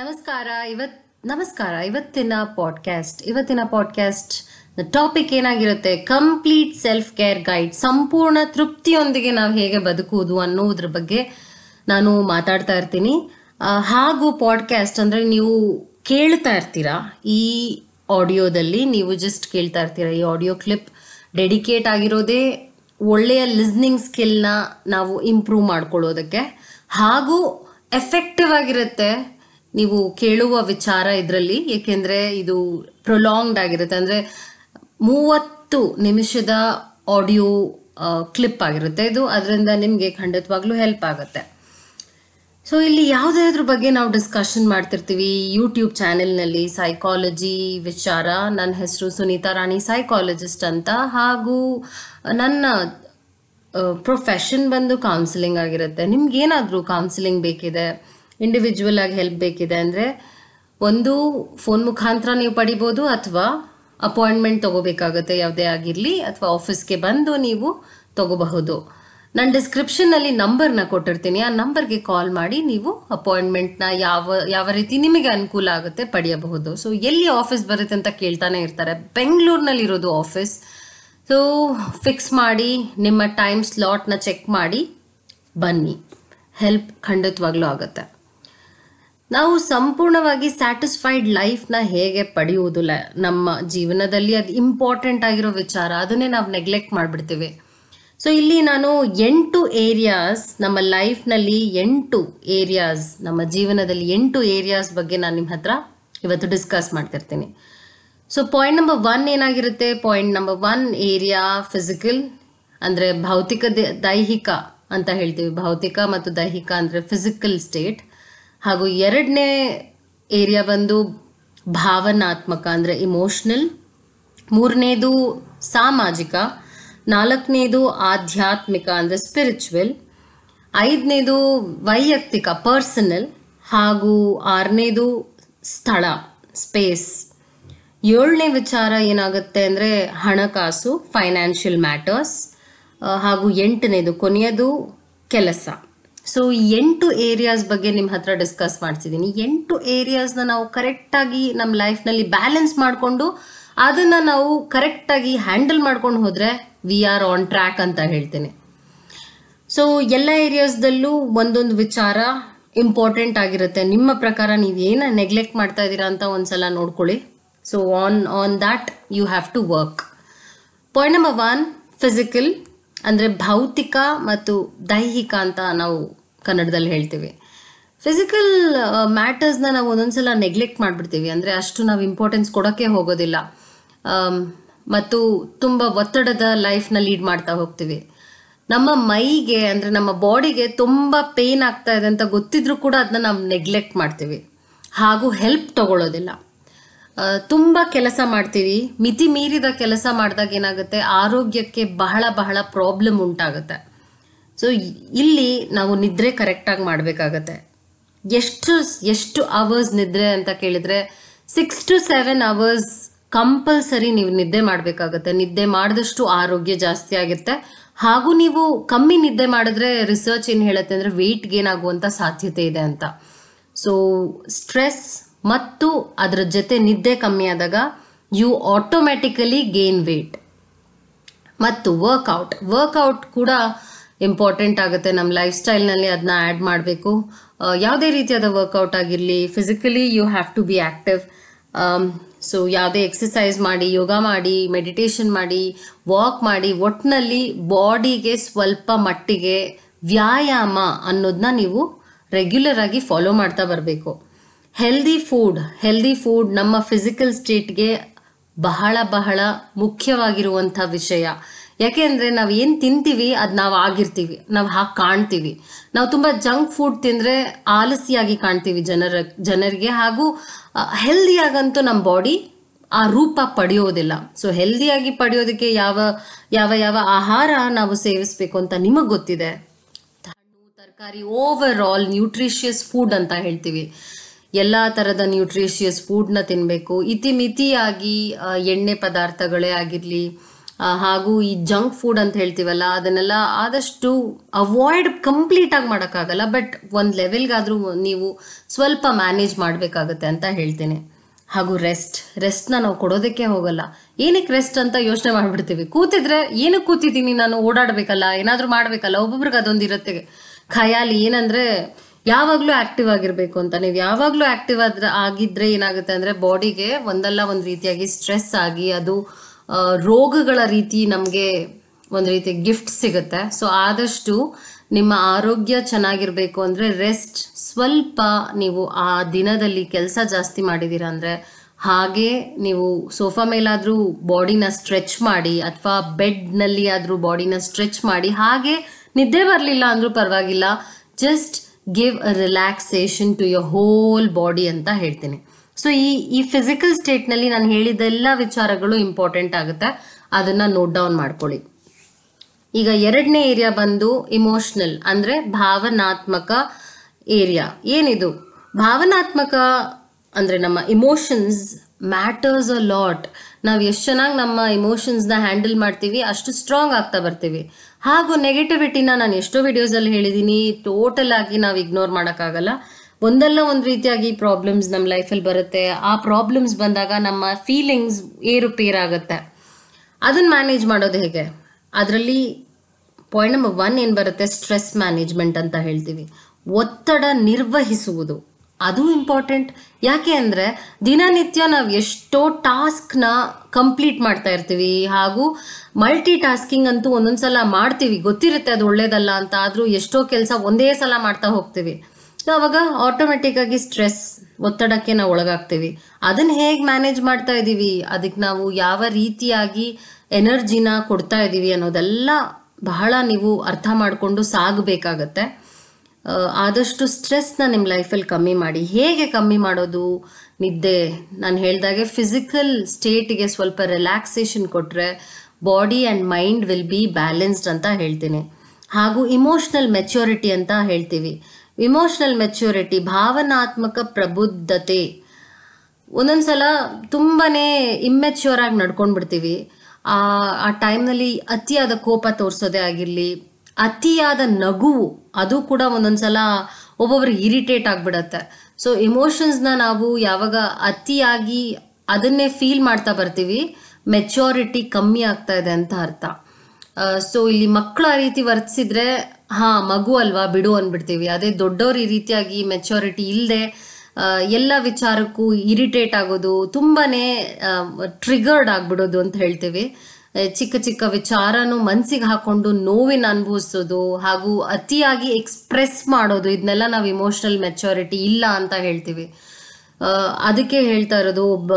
ನಮಸ್ಕಾರ ಇವತ್ ನಮಸ್ಕಾರ ಇವತ್ತಿನ ಪಾಡ್ಕ್ಯಾಸ್ಟ್ ಇವತ್ತಿನ ಪಾಡ್ಕ್ಯಾಸ್ಟ್ ಟಾಪಿಕ್ ಏನಾಗಿರುತ್ತೆ ಕಂಪ್ಲೀಟ್ ಸೆಲ್ಫ್ ಕೇರ್ ಗೈಡ್ ಸಂಪೂರ್ಣ ತೃಪ್ತಿಯೊಂದಿಗೆ ನಾವು ಹೇಗೆ ಬದುಕುವುದು ಅನ್ನೋದ್ರ ಬಗ್ಗೆ ನಾನು ಮಾತಾಡ್ತಾ ಇರ್ತೀನಿ ಹಾಗೂ ಪಾಡ್ಕ್ಯಾಸ್ಟ್ ಅಂದ್ರೆ ನೀವು ಕೇಳ್ತಾ ಇರ್ತೀರಾ ಈ ಆಡಿಯೋದಲ್ಲಿ ನೀವು ಜಸ್ಟ್ ಕೇಳ್ತಾ ಇರ್ತೀರಾ ಈ ಆಡಿಯೋ ಕ್ಲಿಪ್ ಡೆಡಿಕೇಟ್ ಆಗಿರೋದೇ ಒಳ್ಳೆಯ ಲಿಸ್ನಿಂಗ್ ಸ್ಕಿಲ್ನ ನಾವು ಇಂಪ್ರೂವ್ ಮಾಡ್ಕೊಳ್ಳೋದಕ್ಕೆ ಹಾಗೂ ಎಫೆಕ್ಟಿವ್ ಆಗಿರುತ್ತೆ ನೀವು ಕೇಳುವ ವಿಚಾರ ಇದರಲ್ಲಿ ಏಕೆಂದರೆ ಇದು ಪ್ರೊಲಾಂಗ್ಡ್ ಆಗಿರುತ್ತೆ ಅಂದ್ರೆ ಮೂವತ್ತು ನಿಮಿಷದ ಆಡಿಯೋ ಕ್ಲಿಪ್ ಆಗಿರುತ್ತೆ ಇದು ಅದರಿಂದ ನಿಮಗೆ ಖಂಡಿತವಾಗ್ಲೂ ಹೆಲ್ಪ್ ಆಗುತ್ತೆ ಸೊ ಇಲ್ಲಿ ಯಾವುದಾದ್ರ ಬಗ್ಗೆ ನಾವು ಡಿಸ್ಕಷನ್ ಮಾಡ್ತಿರ್ತೀವಿ ಯೂಟ್ಯೂಬ್ ಚಾನೆಲ್ನಲ್ಲಿ ಸೈಕಾಲಜಿ ವಿಚಾರ ನನ್ನ ಹೆಸರು ಸುನೀತಾ ರಾಣಿ ಸೈಕಾಲಜಿಸ್ಟ್ ಅಂತ ಹಾಗೂ ನನ್ನ ಪ್ರೊಫೆಷನ್ ಬಂದು ಕೌನ್ಸಿಲಿಂಗ್ ಆಗಿರುತ್ತೆ ನಿಮ್ಗೆ ಏನಾದರೂ ಕೌನ್ಸಿಲಿಂಗ್ ಬೇಕಿದೆ ಇಂಡಿವಿಜುವಲ್ ಆಗಿ ಹೆಲ್ಪ್ ಬೇಕಿದೆ ಅಂದರೆ ಒಂದು ಫೋನ್ ಮುಖಾಂತರ ನೀವು ಪಡಿಬೋದು ಅಥವಾ ಅಪಾಯಿಂಟ್ಮೆಂಟ್ ತಗೋಬೇಕಾಗುತ್ತೆ ಯಾವುದೇ ಆಗಿರಲಿ ಅಥವಾ ಆಫೀಸ್ಗೆ ಬಂದು ನೀವು ತಗೋಬಹುದು ನಾನು ಡಿಸ್ಕ್ರಿಪ್ಷನ್ನಲ್ಲಿ ನಂಬರ್ನ ಕೊಟ್ಟಿರ್ತೀನಿ ಆ ನಂಬರ್ಗೆ ಕಾಲ್ ಮಾಡಿ ನೀವು ಅಪಾಯಿಂಟ್ಮೆಂಟ್ನ ಯಾವ ಯಾವ ರೀತಿ ನಿಮಗೆ ಅನುಕೂಲ ಆಗುತ್ತೆ ಪಡೆಯಬಹುದು ಸೊ ಎಲ್ಲಿ ಆಫೀಸ್ ಬರುತ್ತೆ ಅಂತ ಕೇಳ್ತಾನೆ ಇರ್ತಾರೆ ಬೆಂಗಳೂರಿನಲ್ಲಿರೋದು ಆಫೀಸ್ ಸೊ ಫಿಕ್ಸ್ ಮಾಡಿ ನಿಮ್ಮ ಟೈಮ್ ಸ್ಲಾಟ್ನ ಚೆಕ್ ಮಾಡಿ ಬನ್ನಿ ಹೆಲ್ಪ್ ಖಂಡಿತವಾಗ್ಲೂ ಆಗುತ್ತೆ ನಾವು ಸಂಪೂರ್ಣವಾಗಿ ಸ್ಯಾಟಿಸ್ಫೈಡ್ ಲೈಫ್ನ ಹೇಗೆ ಪಡೆಯುವುದು ನಮ್ಮ ಜೀವನದಲ್ಲಿ ಅದು ಇಂಪಾರ್ಟೆಂಟ್ ಆಗಿರೋ ವಿಚಾರ ಅದನ್ನೇ ನಾವು ನೆಗ್ಲೆಕ್ಟ್ ಮಾಡಿಬಿಡ್ತೀವಿ ಸೊ ಇಲ್ಲಿ ನಾನು ಎಂಟು ಏರಿಯಾಸ್ ನಮ್ಮ ಲೈಫ್ನಲ್ಲಿ ಎಂಟು ಏರಿಯಾಸ್ ನಮ್ಮ ಜೀವನದಲ್ಲಿ ಎಂಟು ಏರಿಯಾಸ್ ಬಗ್ಗೆ ನಾನು ನಿಮ್ಮ ಹತ್ರ ಇವತ್ತು ಡಿಸ್ಕಸ್ ಮಾಡ್ತಿರ್ತೀನಿ ಸೊ ಪಾಯಿಂಟ್ ನಂಬರ್ ಒನ್ ಏನಾಗಿರುತ್ತೆ point number one area physical ಅಂದರೆ ಭೌತಿಕ ದೈಹಿಕ ಅಂತ ಹೇಳ್ತೀವಿ ಭೌತಿಕ ಮತ್ತು ದೈಹಿಕ ಅಂದರೆ ಫಿಸಿಕಲ್ ಸ್ಟೇಟ್ ಹಾಗೂ ಎರಡನೇ ಏರಿಯಾ ಬಂದು ಭಾವನಾತ್ಮಕ ಅಂದರೆ ಇಮೋಷ್ನಲ್ ಮೂರನೇದು ಸಾಮಾಜಿಕ ನಾಲ್ಕನೇದು ಆಧ್ಯಾತ್ಮಿಕ ಅಂದರೆ ಸ್ಪಿರಿಚುವಲ್ ಐದನೇದು ವೈಯಕ್ತಿಕ ಪರ್ಸನಲ್ ಹಾಗೂ ಆರನೇದು ಸ್ಥಳ ಸ್ಪೇಸ್ ಏಳನೇ ವಿಚಾರ ಏನಾಗುತ್ತೆ ಅಂದರೆ ಹಣಕಾಸು ಫೈನಾನ್ಷಿಯಲ್ ಮ್ಯಾಟರ್ಸ್ ಹಾಗೂ ಎಂಟನೇದು ಕೊನೆಯದು ಕೆಲಸ ಸೊ ಎಂಟು ಏರಿಯಾಸ್ ಬಗ್ಗೆ ನಿಮ್ಮ ಹತ್ರ ಡಿಸ್ಕಸ್ ಮಾಡ್ತಿದ್ದೀನಿ ಎಂಟು ಏರಿಯಾಸ್ನ ನಾವು ಕರೆಕ್ಟಾಗಿ ನಮ್ಮ ಲೈಫ್ನಲ್ಲಿ ಬ್ಯಾಲೆನ್ಸ್ ಮಾಡಿಕೊಂಡು ಅದನ್ನು ನಾವು ಕರೆಕ್ಟಾಗಿ ಹ್ಯಾಂಡಲ್ ಮಾಡ್ಕೊಂಡು ಹೋದರೆ ವಿ ಆರ್ ಆನ್ ಟ್ರ್ಯಾಕ್ ಅಂತ ಹೇಳ್ತೇನೆ ಸೊ ಎಲ್ಲ ಏರಿಯಾಸ್ದಲ್ಲೂ ಒಂದೊಂದು ವಿಚಾರ ಇಂಪಾರ್ಟೆಂಟ್ ಆಗಿರುತ್ತೆ ನಿಮ್ಮ ಪ್ರಕಾರ ನೀವು ಏನು ನೆಗ್ಲೆಕ್ಟ್ ಮಾಡ್ತಾ ಇದ್ದೀರಾ ಅಂತ ಒಂದ್ಸಲ ನೋಡ್ಕೊಳ್ಳಿ so on on that you have to work point number one physical ಅಂದರೆ ಭೌತಿಕ ಮತ್ತು ದೈಹಿಕ ಅಂತ ನಾವು ಕನ್ನಡದಲ್ಲಿ ಹೇಳ್ತೀವಿ ಫಿಸಿಕಲ್ ಮ್ಯಾಟರ್ಸ್ನ ನಾವು ಒಂದೊಂದ್ಸಲ ನೆಗ್ಲೆಕ್ಟ್ ಮಾಡಿಬಿಡ್ತೀವಿ ಅಂದರೆ ಅಷ್ಟು ನಾವು ಇಂಪಾರ್ಟೆನ್ಸ್ ಕೊಡೋಕ್ಕೆ ಹೋಗೋದಿಲ್ಲ ಮತ್ತು ತುಂಬ ಒತ್ತಡದ ಲೈಫ್ನ ಲೀಡ್ ಮಾಡ್ತಾ ಹೋಗ್ತೀವಿ ನಮ್ಮ ಮೈಗೆ ಅಂದರೆ ನಮ್ಮ ಬಾಡಿಗೆ ತುಂಬ ಪೇಯ್ನ್ ಆಗ್ತಾ ಇದೆ ಅಂತ ಗೊತ್ತಿದ್ರು ಕೂಡ ಅದನ್ನ ನಾವು ನೆಗ್ಲೆಕ್ಟ್ ಮಾಡ್ತೀವಿ ಹಾಗೂ ಹೆಲ್ಪ್ ತಗೊಳ್ಳೋದಿಲ್ಲ ತುಂಬಾ ಕೆಲಸ ಮಾಡ್ತೀವಿ ಮಿತಿ ಮೀರಿದ ಕೆಲಸ ಮಾಡಿದಾಗ ಏನಾಗುತ್ತೆ ಆರೋಗ್ಯಕ್ಕೆ ಬಹಳ ಬಹಳ ಪ್ರಾಬ್ಲಮ್ ಉಂಟಾಗುತ್ತೆ ಸೊ ಇಲ್ಲಿ ನಾವು ನಿದ್ರೆ ಕರೆಕ್ಟಾಗಿ ಮಾಡಬೇಕಾಗತ್ತೆ ಎಷ್ಟು ಎಷ್ಟು ಅವರ್ಸ್ ನಿದ್ರೆ ಅಂತ ಕೇಳಿದ್ರೆ six to seven hours compulsory ನೀವು ನಿದ್ದೆ ಮಾಡಬೇಕಾಗತ್ತೆ ನಿದ್ದೆ ಮಾಡಿದಷ್ಟು ಆರೋಗ್ಯ ಜಾಸ್ತಿ ಆಗುತ್ತೆ ಹಾಗೂ ನೀವು ಕಮ್ಮಿ ನಿದ್ದೆ ಮಾಡಿದ್ರೆ ರಿಸರ್ಚ್ ಏನು ಹೇಳುತ್ತೆ ಅಂದರೆ ವೆಯ್ಟ್ ಗೇನ್ ಆಗುವಂಥ ಸಾಧ್ಯತೆ ಇದೆ ಅಂತ ಸೊ ಸ್ಟ್ರೆಸ್ ಮತ್ತು ಅದರ ಜೊತೆ ನಿದ್ದೆ ಕಮ್ಮಿ ಆದಾಗ ಯು ಆಟೋಮ್ಯಾಟಿಕಲಿ ಗೇನ್ ವೇಟ್ ಮತ್ತು ವರ್ಕೌಟ್ ವರ್ಕೌಟ್ ಕೂಡ ಇಂಪಾರ್ಟೆಂಟ್ ಆಗುತ್ತೆ ನಮ್ಮ ಲೈಫ್ ಸ್ಟೈಲ್ನಲ್ಲಿ ಅದನ್ನ ಆ್ಯಡ್ ಮಾಡಬೇಕು ಯಾವುದೇ ರೀತಿಯಾದ ವರ್ಕೌಟ್ ಆಗಿರಲಿ physically you have to be active so ಯಾವುದೇ ಎಕ್ಸಸೈಸ್ ಮಾಡಿ ಯೋಗ ಮಾಡಿ ಮೆಡಿಟೇಷನ್ ಮಾಡಿ ವಾಕ್ ಮಾಡಿ ಒಟ್ಟಿನಲ್ಲಿ ಬಾಡಿಗೆ ಸ್ವಲ್ಪ ಮಟ್ಟಿಗೆ ವ್ಯಾಯಾಮ ಅನ್ನೋದನ್ನ ನೀವು ರೆಗ್ಯುಲರ್ ಆಗಿ ಫಾಲೋ ಮಾಡ್ತಾ ಬರಬೇಕು ಹೆಲ್ದಿ ಫುಡ್ ಹೆಲ್ದಿ ಫುಡ್ ನಮ್ಮ ಫಿಸಿಕಲ್ ಸ್ಟೇಟ್ಗೆ ಬಹಳ ಬಹಳ ಮುಖ್ಯವಾಗಿರುವಂಥ ವಿಷಯ ಯಾಕೆಂದರೆ ನಾವು ಏನು ತಿಂತೀವಿ ಅದು ನಾವು ಆಗಿರ್ತೀವಿ ನಾವು ಹಾಗೆ ಕಾಣ್ತೀವಿ ನಾವು ತುಂಬ ಜಂಕ್ ಫುಡ್ ತಿಂದರೆ ಆಲಸಿಯಾಗಿ ಕಾಣ್ತೀವಿ ಜನರ ಜನರಿಗೆ ಹಾಗೂ ಹೆಲ್ದಿಯಾಗಂತೂ ನಮ್ಮ ಬಾಡಿ ಆ ರೂಪ ಪಡೆಯೋದಿಲ್ಲ ಸೊ ಹೆಲ್ದಿಯಾಗಿ ಪಡೆಯೋದಕ್ಕೆ ಯಾವ ಯಾವ ಯಾವ ಆಹಾರ ನಾವು ಸೇವಿಸಬೇಕು ಅಂತ ನಿಮಗೆ ಗೊತ್ತಿದೆ ಹಣ್ಣು ತರಕಾರಿ ಓವರ್ ಆಲ್ ನ್ಯೂಟ್ರಿಷಿಯಸ್ ಫುಡ್ ಅಂತ ಹೇಳ್ತೀವಿ ಎಲ್ಲ ತರದ ನ್ಯೂಟ್ರಿಷಿಯಸ್ ಫುಡ್ನ ತಿನ್ನಬೇಕು ಇತಿಮಿತಿಯಾಗಿ ಎಣ್ಣೆ ಪದಾರ್ಥಗಳೇ ಆಗಿರಲಿ ಹಾಗೂ ಈ ಜಂಕ್ ಫುಡ್ ಅಂತ ಹೇಳ್ತೀವಲ್ಲ ಅದನ್ನೆಲ್ಲ ಆದಷ್ಟು ಅವಾಯ್ಡ್ ಕಂಪ್ಲೀಟ್ ಆಗಿ ಮಾಡೋಕ್ಕಾಗಲ್ಲ ಬಟ್ ಒಂದು ಲೆವೆಲ್ಗಾದರೂ ನೀವು ಸ್ವಲ್ಪ ಮ್ಯಾನೇಜ್ ಮಾಡಬೇಕಾಗತ್ತೆ ಅಂತ ಹೇಳ್ತೇನೆ ಹಾಗೂ ರೆಸ್ಟ್ ರೆಸ್ಟ್ನ ನಾವು ಕೊಡೋದಕ್ಕೆ ಹೋಗಲ್ಲ ಏನಕ್ಕೆ ರೆಸ್ಟ್ ಅಂತ ಯೋಚನೆ ಮಾಡಿಬಿಡ್ತೀವಿ ಕೂತಿದ್ರೆ ಏನಕ್ಕೆ ಕೂತಿದ್ದೀನಿ ನಾನು ಓಡಾಡಬೇಕಲ್ಲ ಏನಾದರೂ ಮಾಡಬೇಕಲ್ಲ ಒಬ್ಬೊಬ್ರಿಗೆ ಅದೊಂದು ಇರುತ್ತೆ ಖಯಾಲಿ ಏನಂದರೆ ಯಾವಾಗಲೂ ಆಕ್ಟಿವ್ ಆಗಿರಬೇಕು ಅಂತ ನೀವು ಯಾವಾಗಲೂ ಆಕ್ಟಿವ್ ಆದ್ರೆ ಆಗಿದ್ರೆ ಏನಾಗುತ್ತೆ ಅಂದ್ರೆ ಬಾಡಿಗೆ ಒಂದಲ್ಲ ಒಂದು ರೀತಿಯಾಗಿ ಸ್ಟ್ರೆಸ್ ಆಗಿ ಅದು ರೋಗಗಳ ರೀತಿ ನಮಗೆ ಒಂದ್ ರೀತಿ ಗಿಫ್ಟ್ ಸಿಗುತ್ತೆ ಸೊ ಆದಷ್ಟು ನಿಮ್ಮ ಆರೋಗ್ಯ ಚೆನ್ನಾಗಿರಬೇಕು ಅಂದ್ರೆ ರೆಸ್ಟ್ ಸ್ವಲ್ಪ ನೀವು ಆ ದಿನದಲ್ಲಿ ಕೆಲಸ ಜಾಸ್ತಿ ಮಾಡಿದೀರ ಅಂದ್ರೆ ಹಾಗೆ ನೀವು ಸೋಫಾ ಮೇಲಾದರೂ ಬಾಡಿನ ಸ್ಟ್ರೆಚ್ ಮಾಡಿ ಅಥವಾ ನಲ್ಲಿ ಆದ್ರೂ ಬಾಡಿನ ಸ್ಟ್ರೆಚ್ ಮಾಡಿ ಹಾಗೆ ನಿದ್ದೆ ಬರಲಿಲ್ಲ ಅಂದ್ರೂ ಪರವಾಗಿಲ್ಲ just give a relaxation to your whole body ಅಂತ ಹೇಳ್ತೀನಿ ಸೊ ಈ ಈ ಫಿಸಿಕಲ್ ಸ್ಟೇಟ್ನಲ್ಲಿ ನಾನು ಹೇಳಿದೆಲ್ಲ ವಿಚಾರಗಳು ಇಂಪಾರ್ಟೆಂಟ್ ಆಗುತ್ತೆ ಅದನ್ನು ನೋಟ್ ಡೌನ್ ಮಾಡ್ಕೊಳ್ಳಿ ಈಗ ಎರಡನೇ ಏರಿಯಾ ಬಂದು ಇಮೋಷ್ನಲ್ ಅಂದರೆ ಭಾವನಾತ್ಮಕ ಏರಿಯಾ ಏನಿದು ಭಾವನಾತ್ಮಕ ಅಂದರೆ ನಮ್ಮ ಇಮೋಷನ್ಸ್ ಮ್ಯಾಟರ್ಸ್ ಅ ಲಾಟ್ ನಾವು ಎಷ್ಟು ಚೆನ್ನಾಗಿ ನಮ್ಮ ಇಮೋಷನ್ಸ್ನ ಹ್ಯಾಂಡಲ್ ಮಾಡ್ತೀವಿ ಅಷ್ಟು ಸ್ಟ್ರಾಂಗ್ ಆಗ್ತಾ ಬರ್ತೀವಿ ಹಾಗೂ ನೆಗೆಟಿವಿಟಿನ ನಾನು ಎಷ್ಟೋ ವಿಡಿಯೋಸಲ್ಲಿ ಹೇಳಿದ್ದೀನಿ ಟೋಟಲ್ ಆಗಿ ನಾವು ಇಗ್ನೋರ್ ಮಾಡೋಕ್ಕಾಗಲ್ಲ ಒಂದಲ್ಲ ಒಂದು ರೀತಿಯಾಗಿ ಪ್ರಾಬ್ಲಮ್ಸ್ ನಮ್ಮ ಲೈಫಲ್ಲಿ ಬರುತ್ತೆ ಆ ಪ್ರಾಬ್ಲಮ್ಸ್ ಬಂದಾಗ ನಮ್ಮ ಫೀಲಿಂಗ್ಸ್ ಏರುಪೇರಾಗುತ್ತೆ ಅದನ್ನು ಮ್ಯಾನೇಜ್ ಮಾಡೋದು ಹೇಗೆ ಅದರಲ್ಲಿ ಪಾಯಿಂಟ್ ನಂಬರ್ ಒನ್ ಏನು ಬರುತ್ತೆ ಸ್ಟ್ರೆಸ್ ಮ್ಯಾನೇಜ್ಮೆಂಟ್ ಅಂತ ಹೇಳ್ತೀವಿ ಒತ್ತಡ ನಿರ್ವಹಿಸುವುದು ಅದು ಇಂಪಾರ್ಟೆಂಟ್ ಯಾಕೆ ಅಂದರೆ ದಿನನಿತ್ಯ ನಾವು ಎಷ್ಟೋ ಟಾಸ್ಕ್ನ ಕಂಪ್ಲೀಟ್ ಮಾಡ್ತಾ ಇರ್ತೀವಿ ಹಾಗೂ ಮಲ್ಟಿ ಟಾಸ್ಕಿಂಗ್ ಅಂತೂ ಒಂದೊಂದು ಸಲ ಮಾಡ್ತೀವಿ ಗೊತ್ತಿರುತ್ತೆ ಅದು ಒಳ್ಳೇದಲ್ಲ ಅಂತ ಆದರೂ ಎಷ್ಟೋ ಕೆಲಸ ಒಂದೇ ಸಲ ಮಾಡ್ತಾ ಹೋಗ್ತೀವಿ ಆಟೋಮೆಟಿಕ್ ಆಟೋಮೆಟಿಕ್ಕಾಗಿ ಸ್ಟ್ರೆಸ್ ಒತ್ತಡಕ್ಕೆ ನಾವು ಒಳಗಾಗ್ತೀವಿ ಅದನ್ನ ಹೇಗೆ ಮ್ಯಾನೇಜ್ ಮಾಡ್ತಾ ಇದ್ದೀವಿ ಅದಕ್ಕೆ ನಾವು ಯಾವ ರೀತಿಯಾಗಿ ಎನರ್ಜಿನ ಕೊಡ್ತಾ ಇದ್ದೀವಿ ಅನ್ನೋದೆಲ್ಲ ಬಹಳ ನೀವು ಅರ್ಥ ಮಾಡಿಕೊಂಡು ಸಾಗಬೇಕಾಗತ್ತೆ ಆದಷ್ಟು ಸ್ಟ್ರೆಸ್ನ ನಿಮ್ಮ ಲೈಫಲ್ಲಿ ಕಮ್ಮಿ ಮಾಡಿ ಹೇಗೆ ಕಮ್ಮಿ ಮಾಡೋದು ನಿದ್ದೆ ನಾನು ಹೇಳಿದಾಗೆ ಫಿಸಿಕಲ್ ಸ್ಟೇಟಿಗೆ ಸ್ವಲ್ಪ ರಿಲ್ಯಾಕ್ಸೇಷನ್ ಕೊಟ್ಟರೆ body and mind will be balanced ಅಂತ ಹೇಳ್ತೀನಿ ಹಾಗೂ ಇಮೋಷ್ನಲ್ ಮೆಚ್ಯೂರಿಟಿ ಅಂತ ಹೇಳ್ತೀವಿ ಇಮೋಷ್ನಲ್ ಮೆಚ್ಯೂರಿಟಿ ಭಾವನಾತ್ಮಕ ಪ್ರಬುದ್ಧತೆ ಒಂದೊಂದು ಸಲ ತುಂಬಾ ಇಮ್ಮೆಚ್ಯೂರ್ ಆಗಿ ನಡ್ಕೊಂಡ್ಬಿಡ್ತೀವಿ ಆ ಟೈಮ್ನಲ್ಲಿ ಅತಿಯಾದ ಕೋಪ ತೋರಿಸೋದೇ ಆಗಿರಲಿ ಅತಿಯಾದ ನಗುವು ಅದು ಕೂಡ ಒಂದೊಂದ್ಸಲ ಒಬ್ಬೊಬ್ರು ಇರಿಟೇಟ್ ಆಗ್ಬಿಡತ್ತೆ ಸೊ ಇಮೋಷನ್ಸ್ನ ನಾವು ಯಾವಾಗ ಅತಿಯಾಗಿ ಅದನ್ನೇ ಫೀಲ್ ಮಾಡ್ತಾ ಬರ್ತೀವಿ ಮೆಚೋರಿಟಿ ಕಮ್ಮಿ ಆಗ್ತಾ ಇದೆ ಅಂತ ಅರ್ಥ ಸೊ ಇಲ್ಲಿ ಮಕ್ಕಳು ಆ ರೀತಿ ವರ್ತಿಸಿದ್ರೆ ಹಾ ಮಗು ಅಲ್ವಾ ಬಿಡು ಅಂದ್ಬಿಡ್ತೀವಿ ಅದೇ ದೊಡ್ಡವ್ರು ಈ ರೀತಿಯಾಗಿ ಮೆಚೋರಿಟಿ ಇಲ್ಲದೆ ಎಲ್ಲ ವಿಚಾರಕ್ಕೂ ಇರಿಟೇಟ್ ಆಗೋದು ತುಂಬಾ ಟ್ರಿಗರ್ಡ್ ಆಗ್ಬಿಡೋದು ಅಂತ ಹೇಳ್ತೀವಿ ಚಿಕ್ಕ ಚಿಕ್ಕ ವಿಚಾರನೂ ಮನ್ಸಿಗೆ ಹಾಕೊಂಡು ನೋವಿನ ಅನುಭವಿಸೋದು ಹಾಗೂ ಅತಿಯಾಗಿ ಎಕ್ಸ್ಪ್ರೆಸ್ ಮಾಡೋದು ಇದನ್ನೆಲ್ಲ ನಾವು ಇಮೋಷನಲ್ ಮೆಚುರಿಟಿ ಇಲ್ಲ ಅಂತ ಹೇಳ್ತೀವಿ ಅದಕ್ಕೆ ಹೇಳ್ತಾ ಇರೋದು ಒಬ್ಬ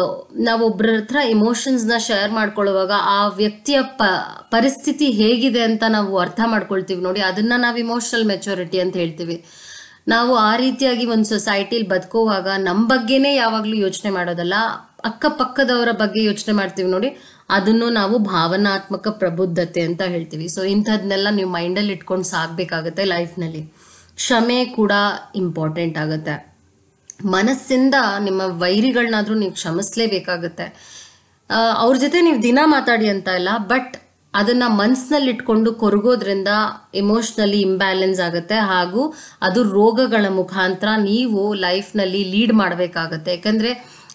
ನಾವೊಬ್ಬರ ಹತ್ರ ಇಮೋಷನ್ಸ್ನ ಶೇರ್ ಮಾಡ್ಕೊಳ್ಳುವಾಗ ಆ ವ್ಯಕ್ತಿಯ ಪ ಪರಿಸ್ಥಿತಿ ಹೇಗಿದೆ ಅಂತ ನಾವು ಅರ್ಥ ಮಾಡ್ಕೊಳ್ತೀವಿ ನೋಡಿ ಅದನ್ನ ನಾವು ಇಮೋಷನಲ್ ಮೆಚುರಿಟಿ ಅಂತ ಹೇಳ್ತೀವಿ ನಾವು ಆ ರೀತಿಯಾಗಿ ಒಂದು ಸೊಸೈಟಿಲಿ ಬದುಕುವಾಗ ನಮ್ಮ ಬಗ್ಗೆನೇ ಯಾವಾಗಲೂ ಯೋಚನೆ ಮಾಡೋದಲ್ಲ ಅಕ್ಕಪಕ್ಕದವರ ಬಗ್ಗೆ ಯೋಚನೆ ಮಾಡ್ತೀವಿ ನೋಡಿ ಅದನ್ನು ನಾವು ಭಾವನಾತ್ಮಕ ಪ್ರಬುದ್ಧತೆ ಅಂತ ಹೇಳ್ತೀವಿ ಸೊ ಇಂಥದ್ನೆಲ್ಲ ನೀವು ಮೈಂಡಲ್ಲಿ ಇಟ್ಕೊಂಡು ಸಾಗಬೇಕಾಗತ್ತೆ ಲೈಫ್ನಲ್ಲಿ ಕ್ಷಮೆ ಕೂಡ ಇಂಪಾರ್ಟೆಂಟ್ ಆಗುತ್ತೆ ಮನಸ್ಸಿಂದ ನಿಮ್ಮ ವೈರಿಗಳನ್ನಾದ್ರೂ ನೀವು ಕ್ಷಮಿಸ್ಲೇಬೇಕಾಗತ್ತೆ ಅವ್ರ ಜೊತೆ ನೀವು ದಿನ ಮಾತಾಡಿ ಅಂತ ಇಲ್ಲ ಬಟ್ ಅದನ್ನ ಮನಸ್ಸಿನಲ್ಲಿ ಇಟ್ಕೊಂಡು ಕೊರಗೋದ್ರಿಂದ ಎಮೋಷ್ನಲಿ ಇಂಬ್ಯಾಲೆನ್ಸ್ ಆಗುತ್ತೆ ಹಾಗೂ ಅದು ರೋಗಗಳ ಮುಖಾಂತರ ನೀವು ಲೈಫ್ನಲ್ಲಿ ಲೀಡ್ ಮಾಡಬೇಕಾಗತ್ತೆ ಯಾಕಂದ್ರೆ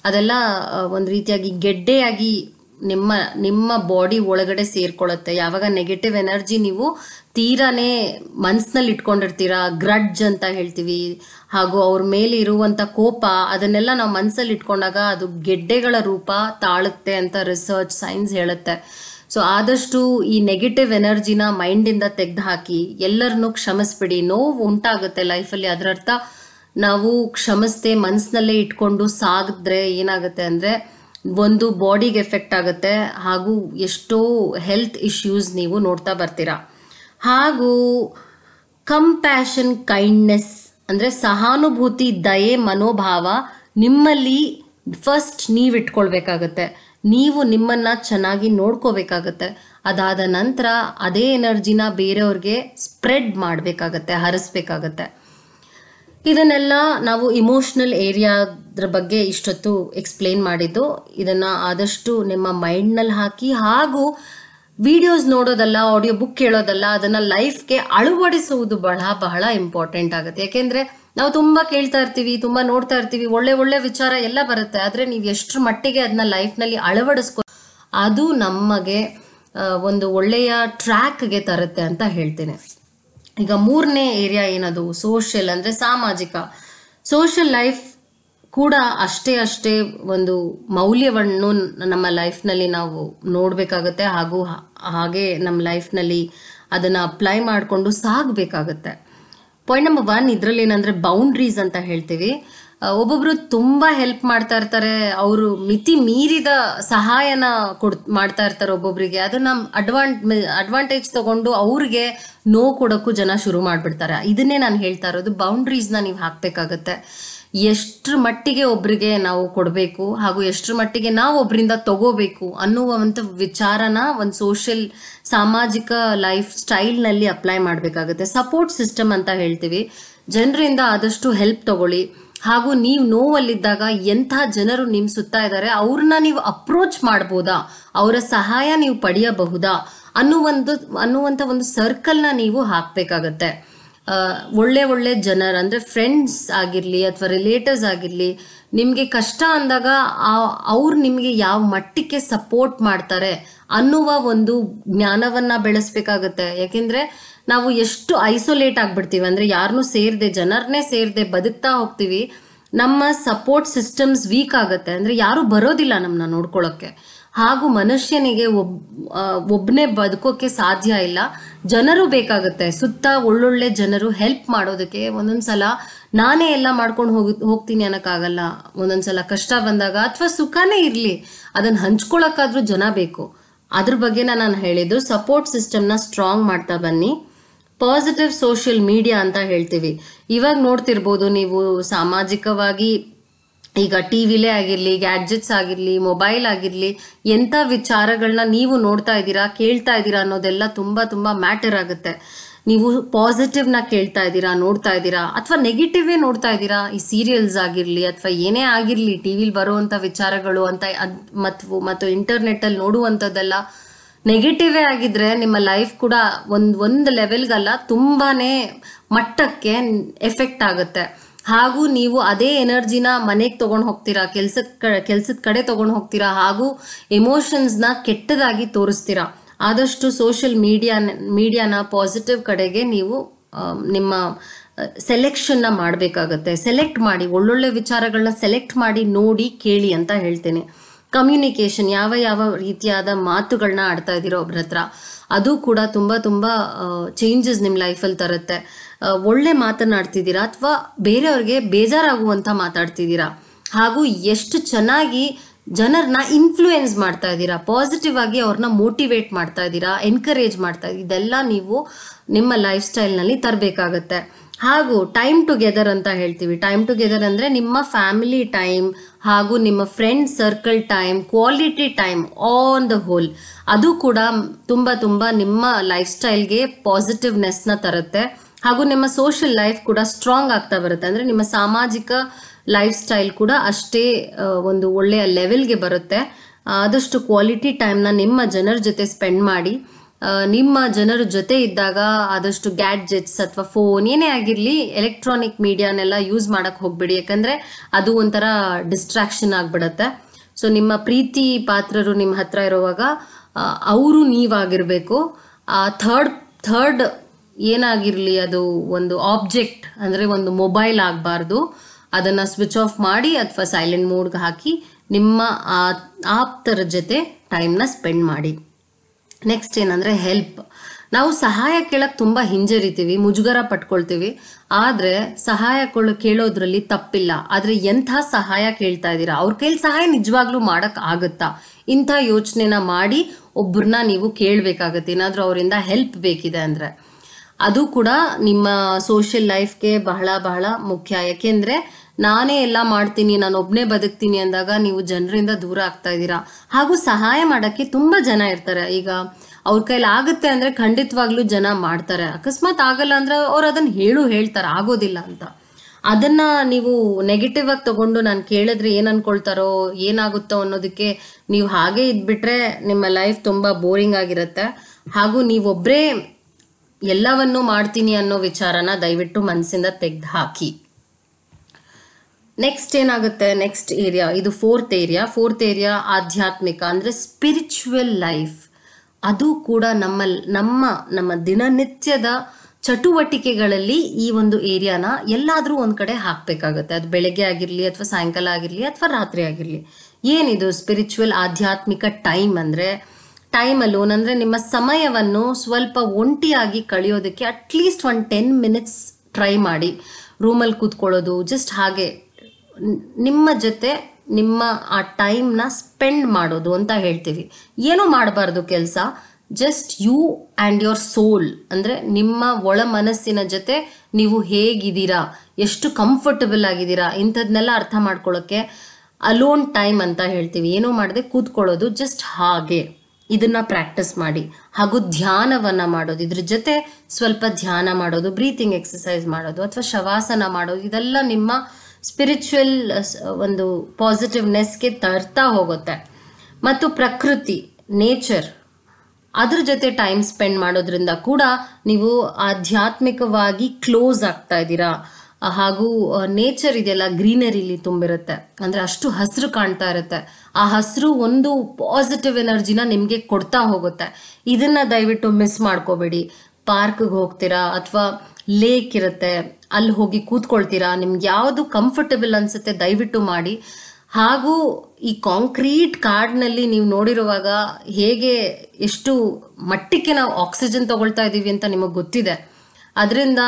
ಅದೆಲ್ಲ ಒಂದು ರೀತಿಯಾಗಿ ಗೆಡ್ಡೆಯಾಗಿ ನಿಮ್ಮ ನಿಮ್ಮ ಬಾಡಿ ಒಳಗಡೆ ಸೇರ್ಕೊಳ್ಳುತ್ತೆ ಯಾವಾಗ ನೆಗೆಟಿವ್ ಎನರ್ಜಿ ನೀವು ತೀರಾನೇ ಮನ್ಸಿನಲ್ಲಿ ಇಟ್ಕೊಂಡಿರ್ತೀರಾ ಗ್ರಡ್ಜ್ ಅಂತ ಹೇಳ್ತೀವಿ ಹಾಗೂ ಅವ್ರ ಮೇಲೆ ಇರುವಂತ ಕೋಪ ಅದನ್ನೆಲ್ಲ ನಾವು ಮನ್ಸಲ್ಲಿ ಇಟ್ಕೊಂಡಾಗ ಅದು ಗೆಡ್ಡೆಗಳ ರೂಪ ತಾಳುತ್ತೆ ಅಂತ ರಿಸರ್ಚ್ ಸೈನ್ಸ್ ಹೇಳುತ್ತೆ ಸೊ ಆದಷ್ಟು ಈ ನೆಗೆಟಿವ್ ಎನರ್ಜಿನ ಮೈಂಡಿಂದ ತೆಗೆದು ಹಾಕಿ ಎಲ್ಲರನ್ನೂ ಕ್ಷಮಿಸ್ಬಿಡಿ ನೋವು ಉಂಟಾಗುತ್ತೆ ಲೈಫಲ್ಲಿ ಅದರರ್ಥ ನಾವು ಕ್ಷಮಿಸದೆ ಮನಸ್ಸಿನಲ್ಲೇ ಇಟ್ಕೊಂಡು ಸಾಗಿದ್ರೆ ಏನಾಗುತ್ತೆ ಅಂದರೆ ಒಂದು ಬಾಡಿಗೆ ಎಫೆಕ್ಟ್ ಆಗುತ್ತೆ ಹಾಗೂ ಎಷ್ಟೋ ಹೆಲ್ತ್ ಇಶ್ಯೂಸ್ ನೀವು ನೋಡ್ತಾ ಬರ್ತೀರ ಹಾಗೂ ಕಂಪ್ಯಾಷನ್ ಕೈಂಡ್ನೆಸ್ ಅಂದರೆ ಸಹಾನುಭೂತಿ ದಯೆ ಮನೋಭಾವ ನಿಮ್ಮಲ್ಲಿ ಫಸ್ಟ್ ನೀವು ಇಟ್ಕೊಳ್ಬೇಕಾಗತ್ತೆ ನೀವು ನಿಮ್ಮನ್ನು ಚೆನ್ನಾಗಿ ನೋಡ್ಕೋಬೇಕಾಗತ್ತೆ ಅದಾದ ನಂತರ ಅದೇ ಎನರ್ಜಿನ ಬೇರೆಯವ್ರಿಗೆ ಸ್ಪ್ರೆಡ್ ಮಾಡಬೇಕಾಗತ್ತೆ ಹರಿಸ್ಬೇಕಾಗತ್ತೆ ಇದನ್ನೆಲ್ಲ ನಾವು ಇಮೋಷನಲ್ ಏರಿಯಾದ್ರ ಬಗ್ಗೆ ಇಷ್ಟೊತ್ತು ಎಕ್ಸ್ಪ್ಲೇನ್ ಮಾಡಿದ್ದು ಇದನ್ನು ಆದಷ್ಟು ನಿಮ್ಮ ಮೈಂಡ್ನಲ್ಲಿ ಹಾಕಿ ಹಾಗೂ ವಿಡಿಯೋಸ್ ನೋಡೋದಲ್ಲ ಆಡಿಯೋ ಬುಕ್ ಕೇಳೋದಲ್ಲ ಅದನ್ನು ಲೈಫ್ಗೆ ಅಳವಡಿಸುವುದು ಬಹಳ ಬಹಳ ಇಂಪಾರ್ಟೆಂಟ್ ಆಗುತ್ತೆ ಯಾಕೆಂದರೆ ನಾವು ತುಂಬ ಕೇಳ್ತಾ ಇರ್ತೀವಿ ತುಂಬ ನೋಡ್ತಾ ಇರ್ತೀವಿ ಒಳ್ಳೆ ಒಳ್ಳೆ ವಿಚಾರ ಎಲ್ಲ ಬರುತ್ತೆ ಆದರೆ ನೀವು ಎಷ್ಟು ಮಟ್ಟಿಗೆ ಅದನ್ನ ಲೈಫ್ನಲ್ಲಿ ಅಳವಡಿಸ್ಕೊ ಅದು ನಮಗೆ ಒಂದು ಒಳ್ಳೆಯ ಟ್ರ್ಯಾಕ್ಗೆ ತರುತ್ತೆ ಅಂತ ಹೇಳ್ತೇನೆ ಈಗ ಮೂರನೇ ಏರಿಯಾ ಏನದು ಸೋಷಿಯಲ್ ಅಂದರೆ ಸಾಮಾಜಿಕ ಸೋಷಿಯಲ್ ಲೈಫ್ ಕೂಡ ಅಷ್ಟೇ ಅಷ್ಟೇ ಒಂದು ಮೌಲ್ಯವನ್ನು ನಮ್ಮ ಲೈಫ್ನಲ್ಲಿ ನಾವು ನೋಡಬೇಕಾಗತ್ತೆ ಹಾಗೂ ಹಾಗೆ ನಮ್ಮ ಲೈಫ್ನಲ್ಲಿ ಅದನ್ನು ಅಪ್ಲೈ ಮಾಡಿಕೊಂಡು ಸಾಗಬೇಕಾಗತ್ತೆ ಪಾಯಿಂಟ್ ನಂಬರ್ ಒನ್ ಇದರಲ್ಲಿ ಏನಂದರೆ ಬೌಂಡ್ರೀಸ್ ಅಂತ ಹೇಳ್ತೀವಿ ಒಬ್ಬೊಬ್ರು ತುಂಬಾ ಹೆಲ್ಪ್ ಮಾಡ್ತಾ ಇರ್ತಾರೆ ಅವರು ಮಿತಿ ಮೀರಿದ ಸಹಾಯನ ಕೊಡ್ ಮಾಡ್ತಾ ಇರ್ತಾರೆ ಒಬ್ಬೊಬ್ರಿಗೆ ಅದನ್ನ ಅಡ್ವಾಂಟ್ ಅಡ್ವಾಂಟೇಜ್ ತಗೊಂಡು ಅವ್ರಿಗೆ ನೋ ಕೊಡೋಕ್ಕೂ ಜನ ಶುರು ಮಾಡಿಬಿಡ್ತಾರೆ ಇದನ್ನೇ ನಾನು ಹೇಳ್ತಾ ಇರೋದು ಬೌಂಡ್ರೀಸ್ನ ನೀವು ಹಾಕ್ಬೇಕಾಗತ್ತೆ ಎಷ್ಟ್ರ ಮಟ್ಟಿಗೆ ಒಬ್ರಿಗೆ ನಾವು ಕೊಡಬೇಕು ಹಾಗೂ ಎಷ್ಟ್ರ ಮಟ್ಟಿಗೆ ನಾವು ಒಬ್ಬರಿಂದ ತಗೋಬೇಕು ಅನ್ನುವಂಥ ವಿಚಾರನ ಒಂದು ಸೋಷಿಯಲ್ ಸಾಮಾಜಿಕ ಲೈಫ್ ಸ್ಟೈಲ್ನಲ್ಲಿ ಅಪ್ಲೈ ಮಾಡಬೇಕಾಗುತ್ತೆ ಸಪೋರ್ಟ್ ಸಿಸ್ಟಮ್ ಅಂತ ಹೇಳ್ತೀವಿ ಜನರಿಂದ ಆದಷ್ಟು ಹೆಲ್ಪ್ ತಗೊಳ್ಳಿ ಹಾಗೂ ನೀವು ನೋವಲ್ಲಿದ್ದಾಗ ಎಂಥ ಜನರು ನಿಮ್ಮ ಸುತ್ತ ಇದ್ದಾರೆ ಅವ್ರನ್ನ ನೀವು ಅಪ್ರೋಚ್ ಮಾಡ್ಬೋದಾ ಅವರ ಸಹಾಯ ನೀವು ಪಡೆಯಬಹುದಾ ಅನ್ನುವಂದು ಅನ್ನುವಂಥ ಒಂದು ಸರ್ಕಲ್ನ ನೀವು ಹಾಕಬೇಕಾಗತ್ತೆ ಒಳ್ಳೆ ಒಳ್ಳೆ ಜನರ ಅಂದರೆ ಫ್ರೆಂಡ್ಸ್ ಆಗಿರಲಿ ಅಥವಾ ರಿಲೇಟಿವ್ಸ್ ಆಗಿರಲಿ ನಿಮಗೆ ಕಷ್ಟ ಅಂದಾಗ ಅವ್ರು ನಿಮಗೆ ಯಾವ ಮಟ್ಟಕ್ಕೆ ಸಪೋರ್ಟ್ ಮಾಡ್ತಾರೆ ಅನ್ನುವ ಒಂದು ಜ್ಞಾನವನ್ನು ಬೆಳೆಸಬೇಕಾಗತ್ತೆ ಯಾಕೆಂದರೆ ನಾವು ಎಷ್ಟು ಐಸೋಲೇಟ್ ಆಗ್ಬಿಡ್ತೀವಿ ಅಂದರೆ ಯಾರನ್ನೂ ಸೇರದೆ ಜನರನ್ನೇ ಸೇರದೆ ಬದುಕ್ತಾ ಹೋಗ್ತೀವಿ ನಮ್ಮ ಸಪೋರ್ಟ್ ಸಿಸ್ಟಮ್ಸ್ ವೀಕ್ ಆಗುತ್ತೆ ಅಂದರೆ ಯಾರು ಬರೋದಿಲ್ಲ ನಮ್ಮನ್ನ ನೋಡ್ಕೊಳ್ಳೋಕ್ಕೆ ಹಾಗೂ ಮನುಷ್ಯನಿಗೆ ಒಬ್ ಒಬ್ಬನೇ ಬದುಕೋಕೆ ಸಾಧ್ಯ ಇಲ್ಲ ಜನರು ಬೇಕಾಗುತ್ತೆ ಸುತ್ತ ಒಳ್ಳೊಳ್ಳೆ ಜನರು ಹೆಲ್ಪ್ ಮಾಡೋದಕ್ಕೆ ಒಂದೊಂದು ಸಲ ನಾನೇ ಎಲ್ಲ ಮಾಡ್ಕೊಂಡು ಹೋಗಿ ಹೋಗ್ತೀನಿ ಅನ್ನೋಕ್ಕಾಗಲ್ಲ ಒಂದೊಂದ್ಸಲ ಸಲ ಕಷ್ಟ ಬಂದಾಗ ಅಥವಾ ಸುಖನೇ ಇರಲಿ ಅದನ್ನು ಹಂಚ್ಕೊಳ್ಳೋಕ್ಕಾದ್ರೂ ಜನ ಬೇಕು ಅದ್ರ ಬಗ್ಗೆನ ನಾನು ಹೇಳಿದ್ದು ಸಪೋರ್ಟ್ ಸಿಸ್ಟಮ್ನ ಸ್ಟ್ರಾಂಗ್ ಮಾಡ್ತಾ ಬನ್ನಿ ಪಾಸಿಟಿವ್ ಸೋಷಿಯಲ್ ಮೀಡಿಯಾ ಅಂತ ಹೇಳ್ತೀವಿ ಇವಾಗ ನೋಡ್ತಿರ್ಬೋದು ನೀವು ಸಾಮಾಜಿಕವಾಗಿ ಈಗ ಟಿ ವಿಲೇ ಆಗಿರಲಿ ಗ್ಯಾಡ್ಜೆಟ್ಸ್ ಆಗಿರಲಿ ಮೊಬೈಲ್ ಆಗಿರಲಿ ಎಂಥ ವಿಚಾರಗಳನ್ನ ನೀವು ನೋಡ್ತಾ ಇದ್ದೀರಾ ಕೇಳ್ತಾ ಇದ್ದೀರಾ ಅನ್ನೋದೆಲ್ಲ ತುಂಬ ತುಂಬ ಮ್ಯಾಟರ್ ಆಗುತ್ತೆ ನೀವು ಪಾಸಿಟಿವ್ನ ಕೇಳ್ತಾ ಇದ್ದೀರಾ ನೋಡ್ತಾ ಇದ್ದೀರಾ ಅಥವಾ ನೆಗೆಟಿವೇ ನೋಡ್ತಾ ಇದ್ದೀರಾ ಈ ಸೀರಿಯಲ್ಸ್ ಆಗಿರಲಿ ಅಥವಾ ಏನೇ ಆಗಿರಲಿ ಟಿ ವಿಲಿ ಬರುವಂಥ ವಿಚಾರಗಳು ಅಂತ ಅದು ಮತ್ತು ಮತ್ತು ಇಂಟರ್ನೆಟ್ಟಲ್ಲಿ ನೋಡುವಂಥದ್ದೆಲ್ಲ ನೆಗೆಟಿವೇ ಆಗಿದ್ರೆ ನಿಮ್ಮ ಲೈಫ್ ಕೂಡ ಒಂದು ಒಂದು ಲೆವೆಲ್ಗಲ್ಲ ತುಂಬಾನೇ ಮಟ್ಟಕ್ಕೆ ಎಫೆಕ್ಟ್ ಆಗುತ್ತೆ ಹಾಗೂ ನೀವು ಅದೇ ಎನರ್ಜಿನ ಮನೆಗೆ ತಗೊಂಡು ಹೋಗ್ತೀರಾ ಕೆಲ್ಸದ ಕೆಲ್ಸದ ಕಡೆ ತಗೊಂಡು ಹೋಗ್ತೀರಾ ಹಾಗೂ ಎಮೋಷನ್ಸ್ನ ಕೆಟ್ಟದಾಗಿ ತೋರಿಸ್ತೀರಾ ಆದಷ್ಟು ಸೋಷಿಯಲ್ ಮೀಡಿಯಾ ಮೀಡಿಯಾನ ಪಾಸಿಟಿವ್ ಕಡೆಗೆ ನೀವು ನಿಮ್ಮ ಸೆಲೆಕ್ಷನ್ನ ಮಾಡಬೇಕಾಗತ್ತೆ ಸೆಲೆಕ್ಟ್ ಮಾಡಿ ಒಳ್ಳೊಳ್ಳೆ ವಿಚಾರಗಳನ್ನ ಸೆಲೆಕ್ಟ್ ಮಾಡಿ ನೋಡಿ ಕೇಳಿ ಅಂತ ಹೇಳ್ತೇನೆ ಕಮ್ಯುನಿಕೇಶನ್ ಯಾವ ಯಾವ ರೀತಿಯಾದ ಮಾತುಗಳನ್ನ ಆಡ್ತಾ ಇದ್ದೀರೋ ಒಬ್ರ ಹತ್ರ ಅದು ಕೂಡ ತುಂಬ ತುಂಬ ಚೇಂಜಸ್ ನಿಮ್ಮ ಲೈಫಲ್ಲಿ ತರುತ್ತೆ ಒಳ್ಳೆ ಮಾತನಾಡ್ತಿದ್ದೀರಾ ಅಥವಾ ಬೇರೆಯವ್ರಿಗೆ ಬೇಜಾರಾಗುವಂಥ ಮಾತಾಡ್ತಿದ್ದೀರಾ ಹಾಗೂ ಎಷ್ಟು ಚೆನ್ನಾಗಿ ಜನರನ್ನ ಇನ್ಫ್ಲೂಯೆನ್ಸ್ ಮಾಡ್ತಾ ಇದ್ದೀರಾ ಪಾಸಿಟಿವ್ ಆಗಿ ಅವ್ರನ್ನ ಮೋಟಿವೇಟ್ ಮಾಡ್ತಾ ಇದ್ದೀರಾ ಎನ್ಕರೇಜ್ ಮಾಡ್ತಾ ಇದೆಲ್ಲ ನೀವು ನಿಮ್ಮ ಲೈಫ್ ಸ್ಟೈಲ್ನಲ್ಲಿ ತರಬೇಕಾಗತ್ತೆ ಹಾಗೂ ಟೈಮ್ ಟುಗೆದರ್ ಅಂತ ಹೇಳ್ತೀವಿ ಟೈಮ್ ಟುಗೆದರ್ ಅಂದರೆ ನಿಮ್ಮ ಫ್ಯಾಮಿಲಿ ಟೈಮ್ ಹಾಗೂ ನಿಮ್ಮ friend circle time quality time on the whole ಅದು ಕೂಡ ತುಂಬ ತುಂಬ ನಿಮ್ಮ ಲೈಫ್ ಸ್ಟೈಲ್ಗೆ ಪಾಸಿಟಿವ್ನೆಸ್ನ ತರುತ್ತೆ ಹಾಗೂ ನಿಮ್ಮ ಸೋಷಿಯಲ್ ಲೈಫ್ ಕೂಡ ಸ್ಟ್ರಾಂಗ್ ಆಗ್ತಾ ಬರುತ್ತೆ ಅಂದರೆ ನಿಮ್ಮ ಸಾಮಾಜಿಕ ಲೈಫ್ ಸ್ಟೈಲ್ ಕೂಡ ಅಷ್ಟೇ ಒಂದು ಒಳ್ಳೆಯ ಲೆವೆಲ್ಗೆ ಬರುತ್ತೆ ಆದಷ್ಟು ಕ್ವಾಲಿಟಿ ಟೈಮ್ನ ನಿಮ್ಮ ಜನರ ಜೊತೆ ಸ್ಪೆಂಡ್ ಮಾಡಿ ನಿಮ್ಮ ಜನರ ಜೊತೆ ಇದ್ದಾಗ ಆದಷ್ಟು ಗ್ಯಾಡ್ಜೆಟ್ಸ್ ಅಥವಾ ಫೋನ್ ಏನೇ ಆಗಿರಲಿ ಎಲೆಕ್ಟ್ರಾನಿಕ್ ಮೀಡಿಯಾನೆಲ್ಲ ಯೂಸ್ ಮಾಡಕ್ಕೆ ಹೋಗ್ಬಿಡಿ ಯಾಕಂದ್ರೆ ಅದು ಒಂಥರ ಡಿಸ್ಟ್ರಾಕ್ಷನ್ ಆಗ್ಬಿಡತ್ತೆ ಸೊ ನಿಮ್ಮ ಪ್ರೀತಿ ಪಾತ್ರರು ನಿಮ್ಮ ಹತ್ರ ಇರುವಾಗ ಅವರು ನೀವಾಗಿರ್ಬೇಕು ಆ ಥರ್ಡ್ ಥರ್ಡ್ ಏನಾಗಿರಲಿ ಅದು ಒಂದು ಆಬ್ಜೆಕ್ಟ್ ಅಂದರೆ ಒಂದು ಮೊಬೈಲ್ ಆಗಬಾರ್ದು ಅದನ್ನು ಸ್ವಿಚ್ ಆಫ್ ಮಾಡಿ ಅಥವಾ ಸೈಲೆಂಟ್ ಮೋಡ್ಗೆ ಹಾಕಿ ನಿಮ್ಮ ಆಪ್ತರ ಜೊತೆ ಟೈಮ್ನ ಸ್ಪೆಂಡ್ ಮಾಡಿ ನೆಕ್ಸ್ಟ್ ಏನಂದ್ರೆ ಹೆಲ್ಪ್ ನಾವು ಸಹಾಯ ಕೇಳಕ್ ತುಂಬಾ ಹಿಂಜರಿತೀವಿ ಮುಜುಗರ ಪಟ್ಕೊಳ್ತೀವಿ ಆದ್ರೆ ಸಹಾಯ ಕೇಳೋದ್ರಲ್ಲಿ ತಪ್ಪಿಲ್ಲ ಆದ್ರೆ ಎಂಥ ಸಹಾಯ ಕೇಳ್ತಾ ಇದೀರಾ ಅವ್ರ ಕೈಲಿ ಸಹಾಯ ನಿಜವಾಗ್ಲೂ ಮಾಡಕ್ ಆಗುತ್ತಾ ಇಂಥ ಯೋಚನೆನ ಮಾಡಿ ಒಬ್ಬರನ್ನ ನೀವು ಕೇಳಬೇಕಾಗತ್ತೆ ಏನಾದರೂ ಅವರಿಂದ ಹೆಲ್ಪ್ ಬೇಕಿದೆ ಅಂದ್ರೆ ಅದು ಕೂಡ ನಿಮ್ಮ ಸೋಷಿಯಲ್ ಲೈಫ್ಗೆ ಬಹಳ ಬಹಳ ಮುಖ್ಯ ಯಾಕೆಂದ್ರೆ ನಾನೇ ಎಲ್ಲ ಮಾಡ್ತೀನಿ ನಾನು ಒಬ್ಬನೇ ಬದುಕ್ತೀನಿ ಅಂದಾಗ ನೀವು ಜನರಿಂದ ದೂರ ಆಗ್ತಾ ಇದ್ದೀರಾ ಹಾಗೂ ಸಹಾಯ ಮಾಡೋಕ್ಕೆ ತುಂಬ ಜನ ಇರ್ತಾರೆ ಈಗ ಅವ್ರ ಕೈಲಿ ಆಗುತ್ತೆ ಅಂದರೆ ಖಂಡಿತವಾಗ್ಲೂ ಜನ ಮಾಡ್ತಾರೆ ಅಕಸ್ಮಾತ್ ಆಗಲ್ಲ ಅಂದ್ರೆ ಅವ್ರು ಅದನ್ನು ಹೇಳು ಹೇಳ್ತಾರೆ ಆಗೋದಿಲ್ಲ ಅಂತ ಅದನ್ನ ನೀವು ನೆಗೆಟಿವ್ ಆಗಿ ತಗೊಂಡು ನಾನು ಕೇಳಿದ್ರೆ ಏನು ಅನ್ಕೊಳ್ತಾರೋ ಏನಾಗುತ್ತೋ ಅನ್ನೋದಕ್ಕೆ ನೀವು ಹಾಗೆ ಇದ್ಬಿಟ್ರೆ ನಿಮ್ಮ ಲೈಫ್ ತುಂಬಾ ಬೋರಿಂಗ್ ಆಗಿರುತ್ತೆ ಹಾಗೂ ನೀವೊಬ್ಬರೇ ಎಲ್ಲವನ್ನೂ ಮಾಡ್ತೀನಿ ಅನ್ನೋ ವಿಚಾರನ ದಯವಿಟ್ಟು ಮನಸ್ಸಿಂದ ತೆಗ್ದು ಹಾಕಿ ನೆಕ್ಸ್ಟ್ ಏನಾಗುತ್ತೆ ನೆಕ್ಸ್ಟ್ ಏರಿಯಾ ಇದು ಫೋರ್ತ್ ಏರಿಯಾ ಫೋರ್ತ್ ಏರಿಯಾ ಆಧ್ಯಾತ್ಮಿಕ ಅಂದರೆ ಸ್ಪಿರಿಚುವಲ್ ಲೈಫ್ ಅದು ಕೂಡ ನಮ್ಮ ನಮ್ಮ ನಮ್ಮ ದಿನನಿತ್ಯದ ಚಟುವಟಿಕೆಗಳಲ್ಲಿ ಈ ಒಂದು ಏರಿಯಾನ ಎಲ್ಲಾದರೂ ಒಂದು ಕಡೆ ಹಾಕಬೇಕಾಗುತ್ತೆ ಅದು ಬೆಳಗ್ಗೆ ಆಗಿರಲಿ ಅಥವಾ ಸಾಯಂಕಾಲ ಆಗಿರಲಿ ಅಥವಾ ರಾತ್ರಿ ಆಗಿರಲಿ ಏನಿದು ಸ್ಪಿರಿಚುವಲ್ ಆಧ್ಯಾತ್ಮಿಕ ಟೈಮ್ ಅಂದರೆ ಟೈಮ್ ಅಲೋನ್ ಅಂದರೆ ನಿಮ್ಮ ಸಮಯವನ್ನು ಸ್ವಲ್ಪ ಒಂಟಿಯಾಗಿ ಕಳೆಯೋದಕ್ಕೆ ಅಟ್ಲೀಸ್ಟ್ ಒಂದು ಟೆನ್ ಮಿನಿಟ್ಸ್ ಟ್ರೈ ಮಾಡಿ ರೂಮಲ್ಲಿ ಕೂತ್ಕೊಳ್ಳೋದು ಜಸ್ಟ್ ಹಾಗೆ ನಿಮ್ಮ ಜೊತೆ ನಿಮ್ಮ ಆ ಟೈಮ್ನ ಸ್ಪೆಂಡ್ ಮಾಡೋದು ಅಂತ ಹೇಳ್ತೀವಿ ಏನೂ ಮಾಡಬಾರ್ದು ಕೆಲಸ just you and your soul ಅಂದರೆ ನಿಮ್ಮ ಒಳ ಮನಸ್ಸಿನ ಜೊತೆ ನೀವು ಹೇಗಿದ್ದೀರಾ ಎಷ್ಟು ಕಂಫರ್ಟಬಲ್ ಆಗಿದ್ದೀರಾ ಇಂಥದ್ನೆಲ್ಲ ಅರ್ಥ ಮಾಡ್ಕೊಳ್ಳೋಕ್ಕೆ ಅಲೋನ್ ಟೈಮ್ ಅಂತ ಹೇಳ್ತೀವಿ ಏನೂ ಮಾಡದೆ ಕೂತ್ಕೊಳ್ಳೋದು ಜಸ್ಟ್ ಹಾಗೆ ಇದನ್ನ ಪ್ರಾಕ್ಟೀಸ್ ಮಾಡಿ ಹಾಗೂ ಧ್ಯಾನವನ್ನು ಮಾಡೋದು ಇದ್ರ ಜೊತೆ ಸ್ವಲ್ಪ ಧ್ಯಾನ ಮಾಡೋದು ಬ್ರೀತಿಂಗ್ ಎಕ್ಸಸೈಸ್ ಮಾಡೋದು ಅಥವಾ ಶವಾಸನ ಮಾಡೋದು ಇದೆಲ್ಲ ನಿಮ್ಮ ಸ್ಪಿರಿಚುವಲ್ uh, uh, ಒಂದು ಪಾಸಿಟಿವ್ನೆಸ್ಗೆ ತರ್ತಾ ಹೋಗುತ್ತೆ ಮತ್ತು ಪ್ರಕೃತಿ ನೇಚರ್ ಅದ್ರ ಜೊತೆ ಟೈಮ್ ಸ್ಪೆಂಡ್ ಮಾಡೋದ್ರಿಂದ ಕೂಡ ನೀವು ಆಧ್ಯಾತ್ಮಿಕವಾಗಿ ಕ್ಲೋಸ್ ಆಗ್ತಾ ಇದ್ದೀರಾ ಹಾಗೂ ನೇಚರ್ ಇದೆಯಲ್ಲ ಗ್ರೀನರಿಲಿ ತುಂಬಿರುತ್ತೆ ಅಂದರೆ ಅಷ್ಟು ಹಸಿರು ಕಾಣ್ತಾ ಇರುತ್ತೆ ಆ ಹಸಿರು ಒಂದು ಪಾಸಿಟಿವ್ ಎನರ್ಜಿನ ನಿಮಗೆ ಕೊಡ್ತಾ ಹೋಗುತ್ತೆ ಇದನ್ನ ದಯವಿಟ್ಟು ಮಿಸ್ ಮಾಡ್ಕೋಬೇಡಿ ಪಾರ್ಕ್ಗೆ ಹೋಗ್ತೀರಾ ಅಥವಾ ಲೇಕ್ ಇರುತ್ತೆ ಅಲ್ಲಿ ಹೋಗಿ ಕೂತ್ಕೊಳ್ತೀರಾ ನಿಮ್ಗೆ ಯಾವುದು ಕಂಫರ್ಟಬಲ್ ಅನ್ಸುತ್ತೆ ದಯವಿಟ್ಟು ಮಾಡಿ ಹಾಗೂ ಈ ಕಾಂಕ್ರೀಟ್ ಕಾರ್ಡ್ನಲ್ಲಿ ನೀವು ನೋಡಿರುವಾಗ ಹೇಗೆ ಎಷ್ಟು ಮಟ್ಟಕ್ಕೆ ನಾವು ಆಕ್ಸಿಜನ್ ತಗೊಳ್ತಾ ಇದ್ದೀವಿ ಅಂತ ನಿಮಗೆ ಗೊತ್ತಿದೆ ಅದರಿಂದ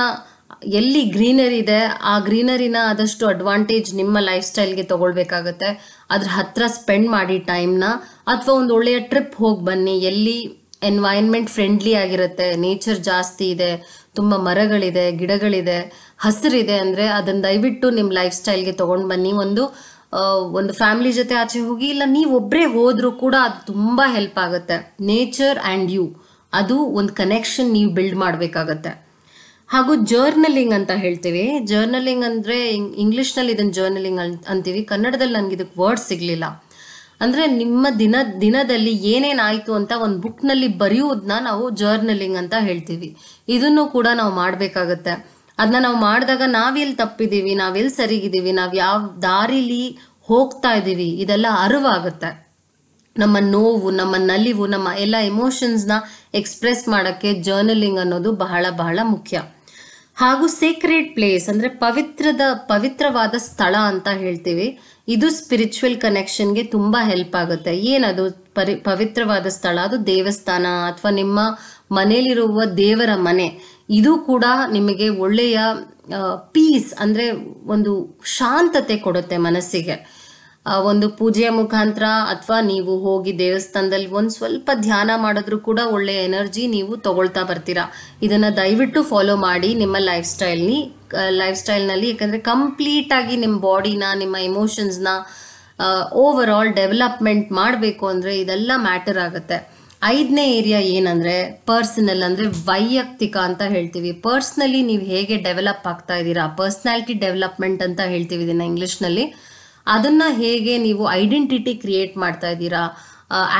ಎಲ್ಲಿ ಗ್ರೀನರಿ ಇದೆ ಆ ಗ್ರೀನರಿನ ಆದಷ್ಟು ಅಡ್ವಾಂಟೇಜ್ ನಿಮ್ಮ ಲೈಫ್ ಸ್ಟೈಲ್ಗೆ ತಗೊಳ್ಬೇಕಾಗತ್ತೆ ಅದ್ರ ಹತ್ರ ಸ್ಪೆಂಡ್ ಮಾಡಿ ಟೈಮ್ನ ಅಥವಾ ಒಂದು ಒಳ್ಳೆಯ ಟ್ರಿಪ್ ಹೋಗಿ ಬನ್ನಿ ಎಲ್ಲಿ ಎನ್ವೈರ್ನ್ಮೆಂಟ್ ಫ್ರೆಂಡ್ಲಿ ಆಗಿರುತ್ತೆ ನೇಚರ್ ಜಾಸ್ತಿ ಇದೆ ತುಂಬ ಮರಗಳಿದೆ ಗಿಡಗಳಿದೆ ಹಸಿರಿದೆ ಅಂದರೆ ಅದನ್ನ ದಯವಿಟ್ಟು ನಿಮ್ಮ ಲೈಫ್ ಸ್ಟೈಲ್ಗೆ ತೊಗೊಂಡು ಬನ್ನಿ ಒಂದು ಒಂದು ಫ್ಯಾಮಿಲಿ ಜೊತೆ ಆಚೆ ಹೋಗಿ ಇಲ್ಲ ನೀವು ಒಬ್ಬರೇ ಹೋದರೂ ಕೂಡ ಅದು ತುಂಬ ಹೆಲ್ಪ್ ಆಗುತ್ತೆ ನೇಚರ್ ಆ್ಯಂಡ್ ಯು ಅದು ಒಂದು ಕನೆಕ್ಷನ್ ನೀವು ಬಿಲ್ಡ್ ಮಾಡಬೇಕಾಗತ್ತೆ ಹಾಗೂ ಜರ್ನಲಿಂಗ್ ಅಂತ ಹೇಳ್ತೀವಿ ಜರ್ನಲಿಂಗ್ ಅಂದರೆ ಇಂಗ್ಲೀಷ್ನಲ್ಲಿ ಇದನ್ನು ಜರ್ನಲಿಂಗ್ ಅಂತೀವಿ ಕನ್ನಡದಲ್ಲಿ ನನಗೆ ಇದಕ್ಕೆ ವರ್ಡ್ ಸಿಗಲಿಲ್ಲ ಅಂದ್ರೆ ನಿಮ್ಮ ದಿನ ದಿನದಲ್ಲಿ ಏನೇನಾಯಿತು ಅಂತ ಒಂದು ನಲ್ಲಿ ಬರೆಯುವುದನ್ನ ನಾವು ಜರ್ನಲಿಂಗ್ ಅಂತ ಹೇಳ್ತೀವಿ ಇದನ್ನು ಕೂಡ ನಾವು ಮಾಡ್ಬೇಕಾಗತ್ತೆ ಅದನ್ನ ನಾವು ಮಾಡಿದಾಗ ನಾವೆಲ್ಲಿ ತಪ್ಪಿದ್ದೀವಿ ನಾವೆಲ್ಲಿ ಸರಿಗಿದ್ದೀವಿ ನಾವು ಯಾವ ದಾರಿಲಿ ಹೋಗ್ತಾ ಇದ್ದೀವಿ ಇದೆಲ್ಲ ಅರಿವಾಗುತ್ತೆ ನಮ್ಮ ನೋವು ನಮ್ಮ ನಲಿವು ನಮ್ಮ ಎಲ್ಲ ಎಮೋಷನ್ಸ್ನ ಎಕ್ಸ್ಪ್ರೆಸ್ ಮಾಡೋಕ್ಕೆ ಜರ್ನಲಿಂಗ್ ಅನ್ನೋದು ಬಹಳ ಬಹಳ ಮುಖ್ಯ ಹಾಗೂ ಸೀಕ್ರೆಟ್ ಪ್ಲೇಸ್ ಅಂದರೆ ಪವಿತ್ರದ ಪವಿತ್ರವಾದ ಸ್ಥಳ ಅಂತ ಹೇಳ್ತೀವಿ ಇದು ಸ್ಪಿರಿಚುವಲ್ ಕನೆಕ್ಷನ್ಗೆ ತುಂಬ ಹೆಲ್ಪ್ ಆಗುತ್ತೆ ಏನದು ಪರಿ ಪವಿತ್ರವಾದ ಸ್ಥಳ ಅದು ದೇವಸ್ಥಾನ ಅಥವಾ ನಿಮ್ಮ ಮನೆಯಲ್ಲಿರುವ ದೇವರ ಮನೆ ಇದು ಕೂಡ ನಿಮಗೆ ಒಳ್ಳೆಯ ಪೀಸ್ ಅಂದರೆ ಒಂದು ಶಾಂತತೆ ಕೊಡುತ್ತೆ ಮನಸ್ಸಿಗೆ ಆ ಒಂದು ಪೂಜೆಯ ಮುಖಾಂತರ ಅಥವಾ ನೀವು ಹೋಗಿ ದೇವಸ್ಥಾನದಲ್ಲಿ ಒಂದು ಸ್ವಲ್ಪ ಧ್ಯಾನ ಮಾಡಿದ್ರು ಕೂಡ ಒಳ್ಳೆಯ ಎನರ್ಜಿ ನೀವು ತಗೊಳ್ತಾ ಬರ್ತೀರಾ ಇದನ್ನು ದಯವಿಟ್ಟು ಫಾಲೋ ಮಾಡಿ ನಿಮ್ಮ ಲೈಫ್ ಸ್ಟೈಲ್ನಿ ಲೈಫ್ ಸ್ಟೈಲ್ನಲ್ಲಿ ಕಂಪ್ಲೀಟ್ ಆಗಿ ನಿಮ್ಮ ಬಾಡಿನ ನಿಮ್ಮ ಎಮೋಷನ್ಸ್ನ ಓವರ್ ಆಲ್ ಡೆವಲಪ್ಮೆಂಟ್ ಮಾಡಬೇಕು ಅಂದರೆ ಇದೆಲ್ಲ ಮ್ಯಾಟರ್ ಆಗುತ್ತೆ ಐದನೇ ಏರಿಯಾ ಏನಂದರೆ ಪರ್ಸನಲ್ ಅಂದರೆ ವೈಯಕ್ತಿಕ ಅಂತ ಹೇಳ್ತೀವಿ ಪರ್ಸ್ನಲಿ ನೀವು ಹೇಗೆ ಡೆವಲಪ್ ಆಗ್ತಾ ಇದ್ದೀರಾ ಪರ್ಸ್ನಾಲಿಟಿ ಡೆವಲಪ್ಮೆಂಟ್ ಅಂತ ಹೇಳ್ತೀವಿ ಇದನ್ನು ಇಂಗ್ಲೀಷ್ನಲ್ಲಿ ಅದನ್ನ ಹೇಗೆ ನೀವು ಐಡೆಂಟಿಟಿ ಕ್ರಿಯೇಟ್ ಮಾಡ್ತಾ ಇದ್ದೀರಾ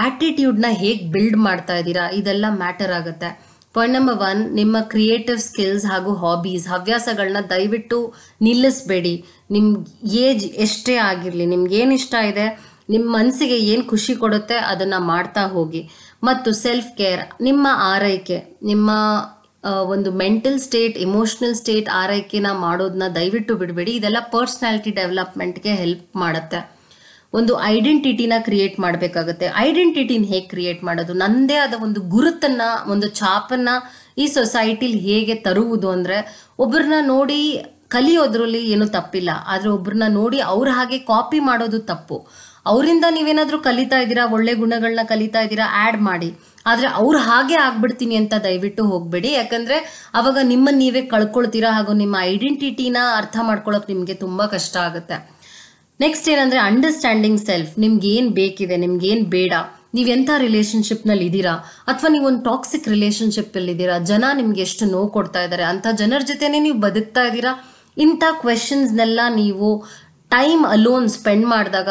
ಆಟಿಟ್ಯೂಡ್ನ ಹೇಗೆ ಬಿಲ್ಡ್ ಮಾಡ್ತಾ ಇದ್ದೀರಾ ಇದೆಲ್ಲ ಮ್ಯಾಟರ್ ಆಗುತ್ತೆ ಪಾಯಿಂಟ್ ನಂಬರ್ ಒನ್ ನಿಮ್ಮ ಕ್ರಿಯೇಟಿವ್ ಸ್ಕಿಲ್ಸ್ ಹಾಗೂ ಹಾಬೀಸ್ ಹವ್ಯಾಸಗಳನ್ನ ದಯವಿಟ್ಟು ನಿಲ್ಲಿಸಬೇಡಿ ನಿಮ್ಗೆ ಏಜ್ ಎಷ್ಟೇ ಆಗಿರಲಿ ನಿಮ್ಗೆ ಏನು ಇಷ್ಟ ಇದೆ ನಿಮ್ಮ ಮನಸ್ಸಿಗೆ ಏನು ಖುಷಿ ಕೊಡುತ್ತೆ ಅದನ್ನು ಮಾಡ್ತಾ ಹೋಗಿ ಮತ್ತು ಸೆಲ್ಫ್ ಕೇರ್ ನಿಮ್ಮ ಆರೈಕೆ ನಿಮ್ಮ ಒಂದು ಮೆಂಟಲ್ ಸ್ಟೇಟ್ ಇಮೋಷ್ನಲ್ ಸ್ಟೇಟ್ ಆರೈಕೆನ ಮಾಡೋದನ್ನ ದಯವಿಟ್ಟು ಬಿಡಬೇಡಿ ಇದೆಲ್ಲ ಪರ್ಸ್ನಾಲಿಟಿ ಡೆವಲಪ್ಮೆಂಟ್ಗೆ ಹೆಲ್ಪ್ ಮಾಡುತ್ತೆ ಒಂದು ಐಡೆಂಟಿಟಿನ ಕ್ರಿಯೇಟ್ ಮಾಡಬೇಕಾಗುತ್ತೆ ಐಡೆಂಟಿಟಿನ ಹೇಗೆ ಕ್ರಿಯೇಟ್ ಮಾಡೋದು ನನ್ನದೇ ಆದ ಒಂದು ಗುರುತನ್ನು ಒಂದು ಛಾಪನ್ನ ಈ ಸೊಸೈಟಿಲಿ ಹೇಗೆ ತರುವುದು ಅಂದರೆ ಒಬ್ಬರನ್ನ ನೋಡಿ ಕಲಿಯೋದ್ರಲ್ಲಿ ಏನು ತಪ್ಪಿಲ್ಲ ಆದರೆ ಒಬ್ಬರನ್ನ ನೋಡಿ ಅವ್ರ ಹಾಗೆ ಕಾಪಿ ಮಾಡೋದು ತಪ್ಪು ಅವರಿಂದ ನೀವೇನಾದರೂ ಕಲಿತಾ ಇದ್ದೀರಾ ಒಳ್ಳೆ ಗುಣಗಳನ್ನ ಕಲಿತಾ ಇದ್ದೀರಾ ಆ್ಯಡ್ ಮಾಡಿ ಆದರೆ ಅವ್ರು ಹಾಗೆ ಆಗ್ಬಿಡ್ತೀನಿ ಅಂತ ದಯವಿಟ್ಟು ಹೋಗಬೇಡಿ ಯಾಕಂದ್ರೆ ಅವಾಗ ನಿಮ್ಮನ್ನ ನೀವೇ ಕಳ್ಕೊಳ್ತೀರಾ ಹಾಗೂ ನಿಮ್ಮ ಐಡೆಂಟಿಟಿನ ಅರ್ಥ ಮಾಡ್ಕೊಳಕ್ ನಿಮಗೆ ತುಂಬಾ ಕಷ್ಟ ಆಗುತ್ತೆ ನೆಕ್ಸ್ಟ್ ಏನಂದ್ರೆ ಅಂಡರ್ಸ್ಟ್ಯಾಂಡಿಂಗ್ ಸೆಲ್ಫ್ ನಿಮ್ಗೆ ಏನು ಬೇಕಿದೆ ನಿಮ್ಗೆ ಏನ್ ಬೇಡ ಎಂತ ನೀವೆಂಥ ನಲ್ಲಿ ಇದ್ದೀರಾ ಅಥವಾ ನೀವೊಂದು ಟಾಕ್ಸಿಕ್ ಅಲ್ಲಿ ಇದ್ದೀರಾ ಜನ ನಿಮ್ಗೆ ಎಷ್ಟು ನೋವು ಕೊಡ್ತಾ ಇದ್ದಾರೆ ಅಂತ ಜನರ ಜೊತೆನೆ ನೀವು ಬದುಕ್ತಾ ಇದ್ದೀರಾ ಇಂಥ ಕ್ವೆಶನ್ಸ್ನೆಲ್ಲ ನೀವು ಟೈಮ್ ಅಲೋನ್ ಸ್ಪೆಂಡ್ ಮಾಡಿದಾಗ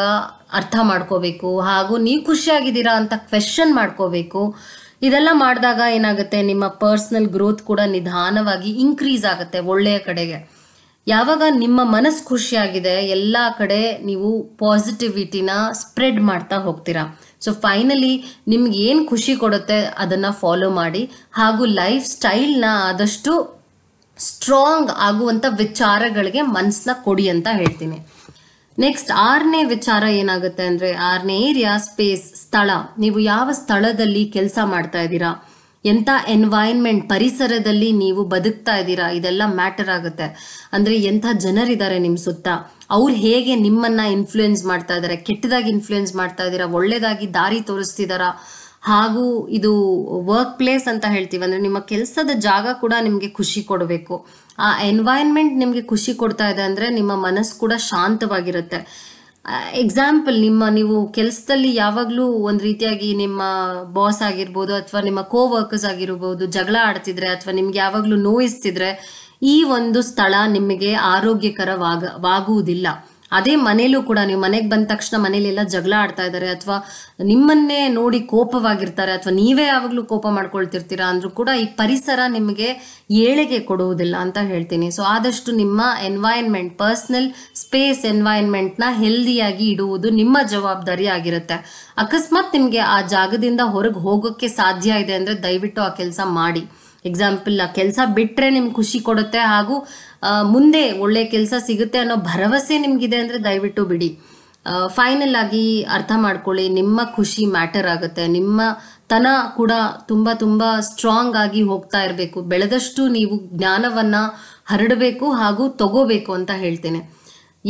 ಅರ್ಥ ಮಾಡ್ಕೋಬೇಕು ಹಾಗೂ ನೀವು ಖುಷಿಯಾಗಿದ್ದೀರಾ ಅಂತ ಕ್ವೆಶನ್ ಮಾಡ್ಕೋಬೇಕು ಇದೆಲ್ಲ ಮಾಡಿದಾಗ ಏನಾಗುತ್ತೆ ನಿಮ್ಮ ಪರ್ಸ್ನಲ್ ಗ್ರೋತ್ ಕೂಡ ನಿಧಾನವಾಗಿ ಇನ್ಕ್ರೀಸ್ ಆಗುತ್ತೆ ಒಳ್ಳೆಯ ಕಡೆಗೆ ಯಾವಾಗ ನಿಮ್ಮ ಮನಸ್ಸು ಖುಷಿಯಾಗಿದೆ ಎಲ್ಲ ಕಡೆ ನೀವು ಪಾಸಿಟಿವಿಟಿನ ಸ್ಪ್ರೆಡ್ ಮಾಡ್ತಾ ಹೋಗ್ತೀರಾ ಸೊ ಫೈನಲಿ ನಿಮ್ಗೆ ಏನು ಖುಷಿ ಕೊಡುತ್ತೆ ಅದನ್ನು ಫಾಲೋ ಮಾಡಿ ಹಾಗೂ ಲೈಫ್ ಸ್ಟೈಲ್ನ ಆದಷ್ಟು ಸ್ಟ್ರಾಂಗ್ ಆಗುವಂಥ ವಿಚಾರಗಳಿಗೆ ಮನಸ್ಸನ್ನ ಕೊಡಿ ಅಂತ ಹೇಳ್ತೀನಿ ನೆಕ್ಸ್ಟ್ ಆರನೇ ವಿಚಾರ ಏನಾಗುತ್ತೆ ಅಂದ್ರೆ ಆರನೇ ಏರಿಯಾ ಸ್ಪೇಸ್ ಸ್ಥಳ ನೀವು ಯಾವ ಸ್ಥಳದಲ್ಲಿ ಕೆಲಸ ಮಾಡ್ತಾ ಇದ್ದೀರಾ ಎಂಥ ಎನ್ವೈರ್ನ್ಮೆಂಟ್ ಪರಿಸರದಲ್ಲಿ ನೀವು ಬದುಕ್ತಾ ಇದ್ದೀರಾ ಇದೆಲ್ಲ ಮ್ಯಾಟರ್ ಆಗುತ್ತೆ ಅಂದ್ರೆ ಎಂಥ ಜನರಿದ್ದಾರೆ ನಿಮ್ಮ ಸುತ್ತ ಅವ್ರು ಹೇಗೆ ನಿಮ್ಮನ್ನ ಇನ್ಫ್ಲೂಯೆನ್ಸ್ ಮಾಡ್ತಾ ಇದ್ದಾರೆ ಕೆಟ್ಟದಾಗಿ ಇನ್ಫ್ಲೂಯೆನ್ಸ್ ಮಾಡ್ತಾ ಇದ್ದೀರಾ ಒಳ್ಳೇದಾಗಿ ದಾರಿ ತೋರಿಸ್ತಿದ್ದಾರಾ ಹಾಗೂ ಇದು ವರ್ಕ್ ಪ್ಲೇಸ್ ಅಂತ ಹೇಳ್ತೀವಿ ಅಂದರೆ ನಿಮ್ಮ ಕೆಲಸದ ಜಾಗ ಕೂಡ ನಿಮಗೆ ಖುಷಿ ಕೊಡಬೇಕು ಆ ಎನ್ವೈರ್ನ್ಮೆಂಟ್ ನಿಮಗೆ ಖುಷಿ ಕೊಡ್ತಾ ಇದೆ ಅಂದರೆ ನಿಮ್ಮ ಮನಸ್ಸು ಕೂಡ ಶಾಂತವಾಗಿರುತ್ತೆ ಎಕ್ಸಾಂಪಲ್ ನಿಮ್ಮ ನೀವು ಕೆಲಸದಲ್ಲಿ ಯಾವಾಗಲೂ ಒಂದು ರೀತಿಯಾಗಿ ನಿಮ್ಮ ಬಾಸ್ ಆಗಿರ್ಬೋದು ಅಥವಾ ನಿಮ್ಮ ಕೋ ವರ್ಕರ್ಸ್ ಆಗಿರ್ಬೋದು ಜಗಳ ಆಡ್ತಿದ್ರೆ ಅಥವಾ ನಿಮ್ಗೆ ಯಾವಾಗಲೂ ನೋಯಿಸ್ತಿದ್ರೆ ಈ ಒಂದು ಸ್ಥಳ ನಿಮಗೆ ಆರೋಗ್ಯಕರವಾಗ ವಾಗುವುದಿಲ್ಲ ಅದೇ ಮನೇಲೂ ಕೂಡ ನೀವು ಮನೆಗೆ ಬಂದ ತಕ್ಷಣ ಮನೇಲೆಲ್ಲ ಜಗಳ ಆಡ್ತಾ ಇದ್ದಾರೆ ಅಥವಾ ನಿಮ್ಮನ್ನೇ ನೋಡಿ ಕೋಪವಾಗಿರ್ತಾರೆ ಅಥವಾ ನೀವೇ ಯಾವಾಗಲೂ ಕೋಪ ಮಾಡ್ಕೊಳ್ತಿರ್ತೀರಾ ಅಂದ್ರೂ ಕೂಡ ಈ ಪರಿಸರ ನಿಮಗೆ ಏಳಿಗೆ ಕೊಡುವುದಿಲ್ಲ ಅಂತ ಹೇಳ್ತೀನಿ ಸೊ ಆದಷ್ಟು ನಿಮ್ಮ ಎನ್ವೈರ್ನ್ಮೆಂಟ್ ಪರ್ಸ್ನಲ್ ಸ್ಪೇಸ್ ಎನ್ವಾಯನ್ಮೆಂಟ್ನ ಹೆಲ್ದಿಯಾಗಿ ಇಡುವುದು ನಿಮ್ಮ ಜವಾಬ್ದಾರಿ ಆಗಿರುತ್ತೆ ಅಕಸ್ಮಾತ್ ನಿಮಗೆ ಆ ಜಾಗದಿಂದ ಹೊರಗೆ ಹೋಗೋಕ್ಕೆ ಸಾಧ್ಯ ಇದೆ ಅಂದರೆ ದಯವಿಟ್ಟು ಆ ಕೆಲಸ ಮಾಡಿ ಎಕ್ಸಾಂಪಲ್ ಆ ಕೆಲಸ ಬಿಟ್ಟರೆ ನಿಮ್ಗೆ ಖುಷಿ ಕೊಡುತ್ತೆ ಹಾಗೂ ಮುಂದೆ ಒಳ್ಳೆ ಕೆಲಸ ಸಿಗುತ್ತೆ ಅನ್ನೋ ಭರವಸೆ ನಿಮ್ಗಿದೆ ಅಂದ್ರೆ ದಯವಿಟ್ಟು ಬಿಡಿ ಫೈನಲ್ ಆಗಿ ಅರ್ಥ ಮಾಡ್ಕೊಳ್ಳಿ ನಿಮ್ಮ ಖುಷಿ ಮ್ಯಾಟರ್ ಆಗುತ್ತೆ ನಿಮ್ಮ ತನ ಕೂಡ ತುಂಬಾ ತುಂಬಾ ಸ್ಟ್ರಾಂಗ್ ಆಗಿ ಹೋಗ್ತಾ ಇರಬೇಕು ಬೆಳೆದಷ್ಟು ನೀವು ಜ್ಞಾನವನ್ನ ಹರಡಬೇಕು ಹಾಗೂ ತಗೋಬೇಕು ಅಂತ ಹೇಳ್ತೇನೆ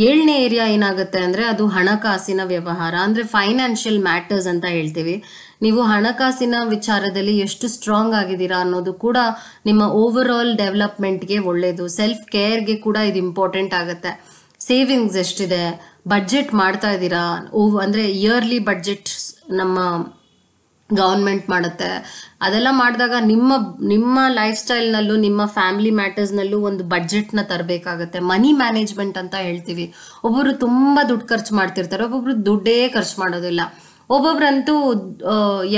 ಏಳನೇ ಏರಿಯಾ ಏನಾಗುತ್ತೆ ಅಂದ್ರೆ ಅದು ಹಣಕಾಸಿನ ವ್ಯವಹಾರ ಅಂದ್ರೆ ಫೈನಾನ್ಷಿಯಲ್ ಮ್ಯಾಟರ್ಸ್ ಅಂತ ಹೇಳ್ತೀವಿ ನೀವು ಹಣಕಾಸಿನ ವಿಚಾರದಲ್ಲಿ ಎಷ್ಟು ಸ್ಟ್ರಾಂಗ್ ಆಗಿದ್ದೀರಾ ಅನ್ನೋದು ಕೂಡ ನಿಮ್ಮ ಓವರ್ ಆಲ್ ಡೆವಲಪ್ಮೆಂಟ್ಗೆ ಒಳ್ಳೆಯದು ಸೆಲ್ಫ್ ಕೇರ್ಗೆ ಕೂಡ ಇದು ಇಂಪಾರ್ಟೆಂಟ್ ಆಗುತ್ತೆ ಸೇವಿಂಗ್ಸ್ ಎಷ್ಟಿದೆ ಬಡ್ಜೆಟ್ ಮಾಡ್ತಾ ಇದ್ದೀರಾ ಓವ್ ಅಂದರೆ ಇಯರ್ಲಿ ಬಡ್ಜೆಟ್ ನಮ್ಮ ಗೌರ್ಮೆಂಟ್ ಮಾಡುತ್ತೆ ಅದೆಲ್ಲ ಮಾಡಿದಾಗ ನಿಮ್ಮ ನಿಮ್ಮ ಲೈಫ್ ಸ್ಟೈಲ್ನಲ್ಲೂ ನಿಮ್ಮ ಫ್ಯಾಮಿಲಿ ಮ್ಯಾಟರ್ಸ್ನಲ್ಲೂ ಒಂದು ಬಡ್ಜೆಟ್ನ ತರಬೇಕಾಗತ್ತೆ ಮನಿ ಮ್ಯಾನೇಜ್ಮೆಂಟ್ ಅಂತ ಹೇಳ್ತೀವಿ ಒಬ್ಬರು ತುಂಬ ದುಡ್ಡು ಖರ್ಚು ಮಾಡ್ತಿರ್ತಾರೆ ಒಬ್ಬೊಬ್ರು ದುಡ್ಡೇ ಖರ್ಚು ಮಾಡೋದಿಲ್ಲ ಒಬ್ಬೊಬ್ರಂತೂ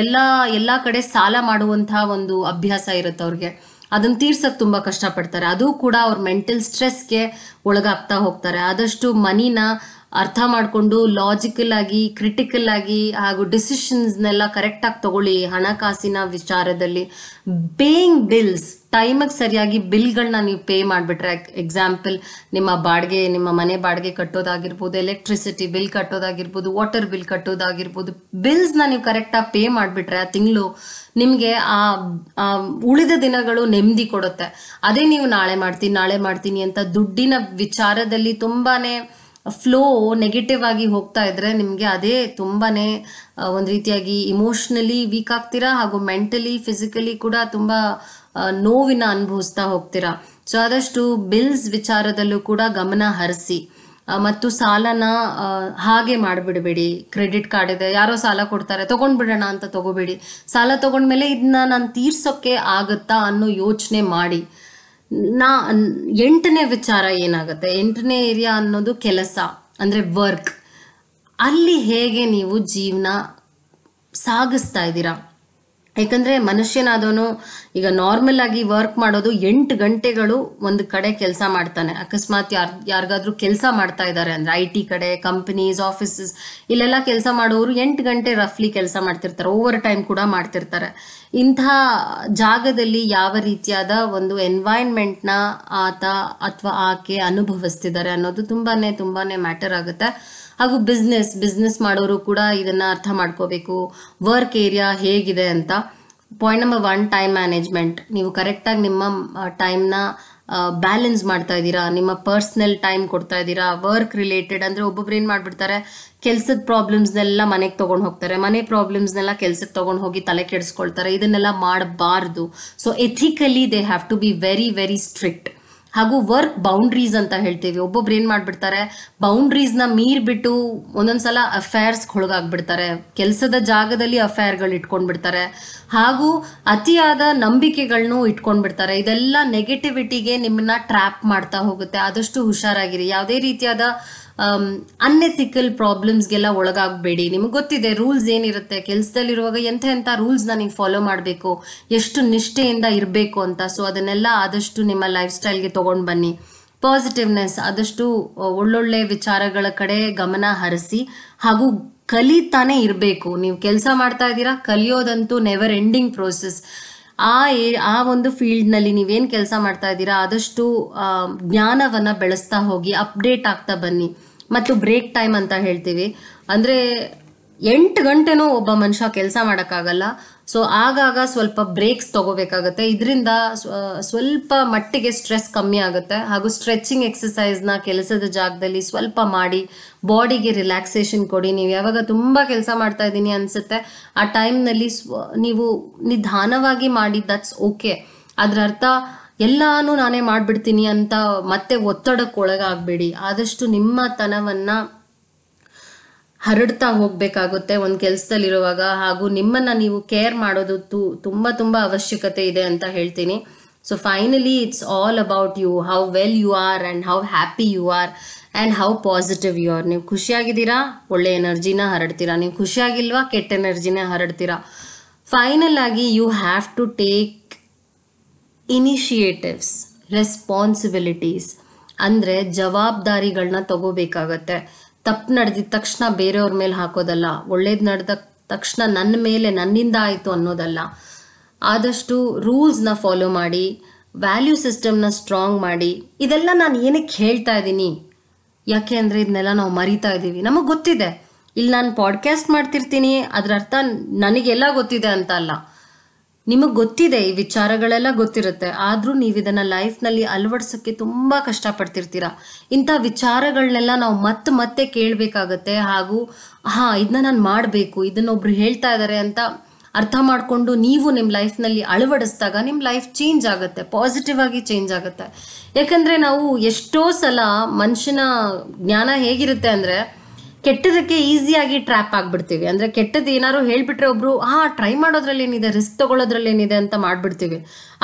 ಎಲ್ಲ ಎಲ್ಲ ಕಡೆ ಸಾಲ ಮಾಡುವಂತಹ ಒಂದು ಅಭ್ಯಾಸ ಇರುತ್ತೆ ಅವ್ರಿಗೆ ಅದನ್ನ ತೀರ್ಸಕ್ ತುಂಬಾ ಕಷ್ಟಪಡ್ತಾರೆ ಅದು ಕೂಡ ಅವ್ರ ಮೆಂಟಲ್ ಸ್ಟ್ರೆಸ್ಗೆ ಒಳಗಾಗ್ತಾ ಹೋಗ್ತಾರೆ ಆದಷ್ಟು ಮನಿನ ಅರ್ಥ ಮಾಡಿಕೊಂಡು ಲಾಜಿಕಲ್ ಆಗಿ ಕ್ರಿಟಿಕಲ್ ಆಗಿ ಹಾಗೂ ಡಿಸಿಷನ್ಸ್ನೆಲ್ಲ ಕರೆಕ್ಟಾಗಿ ತಗೊಳ್ಳಿ ಹಣಕಾಸಿನ ವಿಚಾರದಲ್ಲಿ ಪೇಯಿಂಗ್ ಬಿಲ್ಸ್ ಟೈಮಿಗೆ ಸರಿಯಾಗಿ ಬಿಲ್ಗಳನ್ನ ನೀವು ಪೇ ಮಾಡಿಬಿಟ್ರೆ ಎಕ್ಸಾಂಪಲ್ ನಿಮ್ಮ ಬಾಡಿಗೆ ನಿಮ್ಮ ಮನೆ ಬಾಡಿಗೆ ಕಟ್ಟೋದಾಗಿರ್ಬೋದು ಎಲೆಕ್ಟ್ರಿಸಿಟಿ ಬಿಲ್ ಕಟ್ಟೋದಾಗಿರ್ಬೋದು ವಾಟರ್ ಬಿಲ್ ಕಟ್ಟೋದಾಗಿರ್ಬೋದು ಬಿಲ್ಸ್ನ ನೀವು ಕರೆಕ್ಟಾಗಿ ಪೇ ಮಾಡಿಬಿಟ್ರೆ ಆ ತಿಂಗಳು ನಿಮಗೆ ಆ ಉಳಿದ ದಿನಗಳು ನೆಮ್ಮದಿ ಕೊಡುತ್ತೆ ಅದೇ ನೀವು ನಾಳೆ ಮಾಡ್ತೀನಿ ನಾಳೆ ಮಾಡ್ತೀನಿ ಅಂತ ದುಡ್ಡಿನ ವಿಚಾರದಲ್ಲಿ ತುಂಬಾ ಫ್ಲೋ ನೆಗೆಟಿವ್ ಆಗಿ ಹೋಗ್ತಾ ಇದ್ರೆ ನಿಮಗೆ ಅದೇ ತುಂಬಾನೇ ಒಂದ್ ರೀತಿಯಾಗಿ ಇಮೋಷ್ನಲಿ ವೀಕ್ ಆಗ್ತೀರಾ ಹಾಗೂ ಮೆಂಟಲಿ ಫಿಸಿಕಲಿ ಕೂಡ ತುಂಬಾ ನೋವಿನ ಅನುಭವಿಸ್ತಾ ಹೋಗ್ತೀರಾ ಸೊ ಆದಷ್ಟು ಬಿಲ್ಸ್ ವಿಚಾರದಲ್ಲೂ ಕೂಡ ಗಮನ ಹರಿಸಿ ಮತ್ತು ಸಾಲನ ಹಾಗೆ ಮಾಡಿಬಿಡಬೇಡಿ ಕ್ರೆಡಿಟ್ ಕಾರ್ಡ್ ಇದೆ ಯಾರೋ ಸಾಲ ಕೊಡ್ತಾರೆ ತೊಗೊಂಡ್ಬಿಡೋಣ ಅಂತ ತಗೋಬೇಡಿ ಸಾಲ ತಗೊಂಡ್ಮೇಲೆ ಇದನ್ನ ನಾನು ತೀರ್ಸೋಕೆ ಆಗುತ್ತಾ ಅನ್ನೋ ಯೋಚನೆ ಮಾಡಿ ನಾ ಎಂಟನೇ ವಿಚಾರ ಏನಾಗುತ್ತೆ ಎಂಟನೇ ಏರಿಯಾ ಅನ್ನೋದು ಕೆಲಸ ಅಂದರೆ ವರ್ಕ್ ಅಲ್ಲಿ ಹೇಗೆ ನೀವು ಜೀವನ ಸಾಗಿಸ್ತಾ ಇದ್ದೀರಾ ಯಾಕಂದರೆ ಮನುಷ್ಯನಾದವನು ಈಗ ನಾರ್ಮಲ್ ಆಗಿ ವರ್ಕ್ ಮಾಡೋದು ಎಂಟು ಗಂಟೆಗಳು ಒಂದು ಕಡೆ ಕೆಲಸ ಮಾಡ್ತಾನೆ ಅಕಸ್ಮಾತ್ ಯಾರು ಯಾರಿಗಾದ್ರೂ ಕೆಲಸ ಮಾಡ್ತಾ ಇದ್ದಾರೆ ಅಂದರೆ ಐ ಟಿ ಕಡೆ ಕಂಪನೀಸ್ ಆಫೀಸಸ್ ಇಲ್ಲೆಲ್ಲ ಕೆಲಸ ಮಾಡೋರು ಎಂಟು ಗಂಟೆ ರಫ್ಲಿ ಕೆಲಸ ಮಾಡ್ತಿರ್ತಾರೆ ಓವರ್ ಟೈಮ್ ಕೂಡ ಮಾಡ್ತಿರ್ತಾರೆ ಇಂತಹ ಜಾಗದಲ್ಲಿ ಯಾವ ರೀತಿಯಾದ ಒಂದು ಎನ್ವೈರ್ನ್ಮೆಂಟ್ನ ಆತ ಅಥವಾ ಆಕೆ ಅನುಭವಿಸ್ತಿದ್ದಾರೆ ಅನ್ನೋದು ತುಂಬಾ ತುಂಬಾ ಮ್ಯಾಟರ್ ಆಗುತ್ತೆ ಹಾಗೂ ಬಿಸ್ನೆಸ್ ಬಿಸ್ನೆಸ್ ಮಾಡೋರು ಕೂಡ ಇದನ್ನು ಅರ್ಥ ಮಾಡ್ಕೋಬೇಕು ವರ್ಕ್ ಏರಿಯಾ ಹೇಗಿದೆ ಅಂತ point number one time management ನೀವು ಕರೆಕ್ಟಾಗಿ ನಿಮ್ಮ ಟೈಮ್ನ ಬ್ಯಾಲೆನ್ಸ್ ಮಾಡ್ತಾ ಇದ್ದೀರಾ ನಿಮ್ಮ ಪರ್ಸ್ನಲ್ ಟೈಮ್ ಕೊಡ್ತಾ ಇದ್ದೀರಾ ವರ್ಕ್ ರಿಲೇಟೆಡ್ ಅಂದರೆ ಒಬ್ಬೊಬ್ರು ಏನು ಮಾಡಿಬಿಡ್ತಾರೆ ಕೆಲಸದ ಪ್ರಾಬ್ಲಮ್ಸ್ನೆಲ್ಲ ಮನೆಗೆ ತೊಗೊಂಡು ಹೋಗ್ತಾರೆ ಮನೆ ಪ್ರಾಬ್ಲಮ್ಸ್ನೆಲ್ಲ ಕೆಲಸಕ್ಕೆ ತೊಗೊಂಡು ಹೋಗಿ ತಲೆ ಕೆಡಿಸ್ಕೊಳ್ತಾರೆ ಇದನ್ನೆಲ್ಲ ಮಾಡಬಾರ್ದು so ethically they have to be very very strict ಹಾಗೂ ವರ್ಕ್ ಬೌಂಡ್ರೀಸ್ ಅಂತ ಹೇಳ್ತೀವಿ ಒಬ್ಬೊಬ್ರು ಏನು ಮಾಡಿಬಿಡ್ತಾರೆ ಬೌಂಡ್ರೀಸ್ನ ಮೀರ್ಬಿಟ್ಟು ಒಂದೊಂದ್ಸಲ ಅಫೇರ್ಸ್ ಒಳಗಾಗ್ಬಿಡ್ತಾರೆ ಕೆಲಸದ ಜಾಗದಲ್ಲಿ ಅಫೇರ್ಗಳು ಇಟ್ಕೊಂಡ್ಬಿಡ್ತಾರೆ ಹಾಗೂ ಅತಿಯಾದ ನಂಬಿಕೆಗಳನ್ನೂ ಇಟ್ಕೊಂಡ್ಬಿಡ್ತಾರೆ ಇದೆಲ್ಲ ನೆಗೆಟಿವಿಟಿಗೆ ನಿಮ್ಮನ್ನ ಟ್ರ್ಯಾಪ್ ಮಾಡ್ತಾ ಹೋಗುತ್ತೆ ಆದಷ್ಟು ಹುಷಾರಾಗಿರಿ ಯಾವುದೇ ರೀತಿಯಾದ ಅನ್ಎಥಿಕಲ್ um, ಪ್ರಾಬ್ಲಮ್ಸ್ಗೆಲ್ಲ ಒಳಗಾಗಬೇಡಿ ನಿಮಗೆ ಗೊತ್ತಿದೆ ರೂಲ್ಸ್ ಏನಿರುತ್ತೆ ಕೆಲಸದಲ್ಲಿರುವಾಗ ಎಂಥ ಎಂಥ ರೂಲ್ಸ್ನ ನೀವು ಫಾಲೋ ಮಾಡಬೇಕು ಎಷ್ಟು ನಿಷ್ಠೆಯಿಂದ ಇರಬೇಕು ಅಂತ ಸೊ ಅದನ್ನೆಲ್ಲ ಆದಷ್ಟು ನಿಮ್ಮ ಲೈಫ್ ಸ್ಟೈಲ್ಗೆ ತೊಗೊಂಡು ಬನ್ನಿ ಪಾಸಿಟಿವ್ನೆಸ್ ಆದಷ್ಟು ಒಳ್ಳೊಳ್ಳೆ ವಿಚಾರಗಳ ಕಡೆ ಗಮನ ಹರಿಸಿ ಹಾಗೂ ಕಲಿತಾನೆ ಇರಬೇಕು ನೀವು ಕೆಲಸ ಮಾಡ್ತಾ ಇದ್ದೀರಾ ಕಲಿಯೋದಂತೂ ನೆವರ್ ಎಂಡಿಂಗ್ ಪ್ರೋಸೆಸ್ ಆ ಏ ಆ ಒಂದು ಫೀಲ್ಡ್ನಲ್ಲಿ ನೀವೇನು ಕೆಲಸ ಮಾಡ್ತಾ ಇದ್ದೀರಾ ಆದಷ್ಟು ಜ್ಞಾನವನ್ನು ಬೆಳೆಸ್ತಾ ಹೋಗಿ ಅಪ್ಡೇಟ್ ಆಗ್ತಾ ಬನ್ನಿ ಮತ್ತು ಬ್ರೇಕ್ ಟೈಮ್ ಅಂತ ಹೇಳ್ತೀವಿ ಅಂದರೆ ಎಂಟು ಗಂಟೆನೂ ಒಬ್ಬ ಮನುಷ್ಯ ಕೆಲಸ ಮಾಡೋಕ್ಕಾಗಲ್ಲ ಸೊ ಆಗಾಗ ಸ್ವಲ್ಪ ಬ್ರೇಕ್ಸ್ ತಗೋಬೇಕಾಗತ್ತೆ ಇದರಿಂದ ಸ್ವಲ್ಪ ಮಟ್ಟಿಗೆ ಸ್ಟ್ರೆಸ್ ಕಮ್ಮಿ ಆಗುತ್ತೆ ಹಾಗೂ ಸ್ಟ್ರೆಚಿಂಗ್ ಎಕ್ಸಸೈಸ್ನ ಕೆಲಸದ ಜಾಗದಲ್ಲಿ ಸ್ವಲ್ಪ ಮಾಡಿ ಬಾಡಿಗೆ ರಿಲ್ಯಾಕ್ಸೇಷನ್ ಕೊಡಿ ನೀವು ಯಾವಾಗ ತುಂಬ ಕೆಲಸ ಮಾಡ್ತಾ ಇದ್ದೀನಿ ಅನಿಸುತ್ತೆ ಆ ಟೈಮ್ನಲ್ಲಿ ಸ್ವ ನೀವು ನಿಧಾನವಾಗಿ ಮಾಡಿ ದಟ್ಸ್ ಓಕೆ ಅದರ ಅರ್ಥ ಎಲ್ಲಾನು ನಾನೇ ಮಾಡಿಬಿಡ್ತೀನಿ ಅಂತ ಮತ್ತೆ ಒತ್ತಡಕ್ಕೆ ಒಳಗಾಗಬೇಡಿ ಆದಷ್ಟು ನಿಮ್ಮತನವನ್ನು ಹರಡ್ತಾ ಹೋಗ್ಬೇಕಾಗುತ್ತೆ ಒಂದು ಕೆಲಸದಲ್ಲಿರುವಾಗ ಹಾಗೂ ನಿಮ್ಮನ್ನ ನೀವು ಕೇರ್ ಮಾಡೋದು ತು ತುಂಬಾ ಅವಶ್ಯಕತೆ ಇದೆ ಅಂತ ಹೇಳ್ತೀನಿ so finally it's all about you how well you are and how happy you are and how positive you are ನೀವು ಖುಷಿಯಾಗಿದ್ದೀರಾ ಒಳ್ಳೆ ಎನರ್ಜಿನ ಹರಡ್ತೀರಾ ನೀವು ಖುಷಿಯಾಗಿಲ್ವಾ ಕೆಟ್ಟ ಎನರ್ಜಿನ ಹರಡ್ತೀರಾ ಫೈನಲ್ ಆಗಿ you have to take initiatives responsibilities ಅಂದರೆ ಜವಾಬ್ದಾರಿಗಳನ್ನ ತಗೋಬೇಕಾಗತ್ತೆ ತಪ್ಪು ನಡೆದಿದ ತಕ್ಷಣ ಬೇರೆಯವ್ರ ಮೇಲೆ ಹಾಕೋದಲ್ಲ ಒಳ್ಳೇದು ನಡೆದ ತಕ್ಷಣ ನನ್ನ ಮೇಲೆ ನನ್ನಿಂದ ಆಯಿತು ಅನ್ನೋದಲ್ಲ ಆದಷ್ಟು ರೂಲ್ಸ್ನ ಫಾಲೋ ಮಾಡಿ ವ್ಯಾಲ್ಯೂ ಸಿಸ್ಟಮ್ನ ಸ್ಟ್ರಾಂಗ್ ಮಾಡಿ ಇದೆಲ್ಲ ನಾನು ಏನಕ್ಕೆ ಹೇಳ್ತಾ ಇದ್ದೀನಿ ಯಾಕೆ ಅಂದರೆ ಇದನ್ನೆಲ್ಲ ನಾವು ಮರಿತಾ ಇದ್ದೀವಿ ನಮಗೆ ಗೊತ್ತಿದೆ ಇಲ್ಲಿ ನಾನು ಪಾಡ್ಕ್ಯಾಸ್ಟ್ ಮಾಡ್ತಿರ್ತೀನಿ ಅದರ ಅರ್ಥ ನನಗೆಲ್ಲ ಗೊತ್ತಿದೆ ಅಂತ ಅಲ್ಲ ನಿಮಗೆ ಗೊತ್ತಿದೆ ಈ ವಿಚಾರಗಳೆಲ್ಲ ಗೊತ್ತಿರುತ್ತೆ ಆದರೂ ನೀವು ನಲ್ಲಿ ಲೈಫ್ನಲ್ಲಿ ಅಳವಡಿಸೋಕ್ಕೆ ಕಷ್ಟ ಪಡ್ತಿರ್ತೀರಾ ಇಂಥ ವಿಚಾರಗಳನ್ನೆಲ್ಲ ನಾವು ಮತ್ತೆ ಮತ್ತೆ ಕೇಳಬೇಕಾಗತ್ತೆ ಹಾಗೂ ಹಾ ಇದನ್ನ ನಾನು ಮಾಡಬೇಕು ಇದನ್ನೊಬ್ರು ಹೇಳ್ತಾ ಇದ್ದಾರೆ ಅಂತ ಅರ್ಥ ಮಾಡಿಕೊಂಡು ನೀವು ನಿಮ್ಮ ಲೈಫ್ನಲ್ಲಿ ಅಳವಡಿಸಿದಾಗ ನಿಮ್ಮ ಲೈಫ್ ಚೇಂಜ್ ಆಗುತ್ತೆ ಪಾಸಿಟಿವ್ ಆಗಿ ಚೇಂಜ್ ಆಗುತ್ತೆ ಯಾಕಂದರೆ ನಾವು ಎಷ್ಟೋ ಸಲ ಮನುಷ್ಯನ ಜ್ಞಾನ ಹೇಗಿರುತ್ತೆ ಅಂದರೆ ಕೆಟ್ಟದಕ್ಕೆ ಈಸಿಯಾಗಿ ಟ್ರ್ಯಾಪ್ ಆಗ್ಬಿಡ್ತೀವಿ ಅಂದ್ರೆ ಕೆಟ್ಟದ್ದು ಏನಾದ್ರು ಹೇಳ್ಬಿಟ್ರೆ ಒಬ್ರು ಆ ಟ್ರೈ ಮಾಡೋದ್ರಲ್ಲಿ ಏನಿದೆ ರಿಸ್ಕ್ ಏನಿದೆ ಅಂತ ಮಾಡ್ಬಿಡ್ತೀವಿ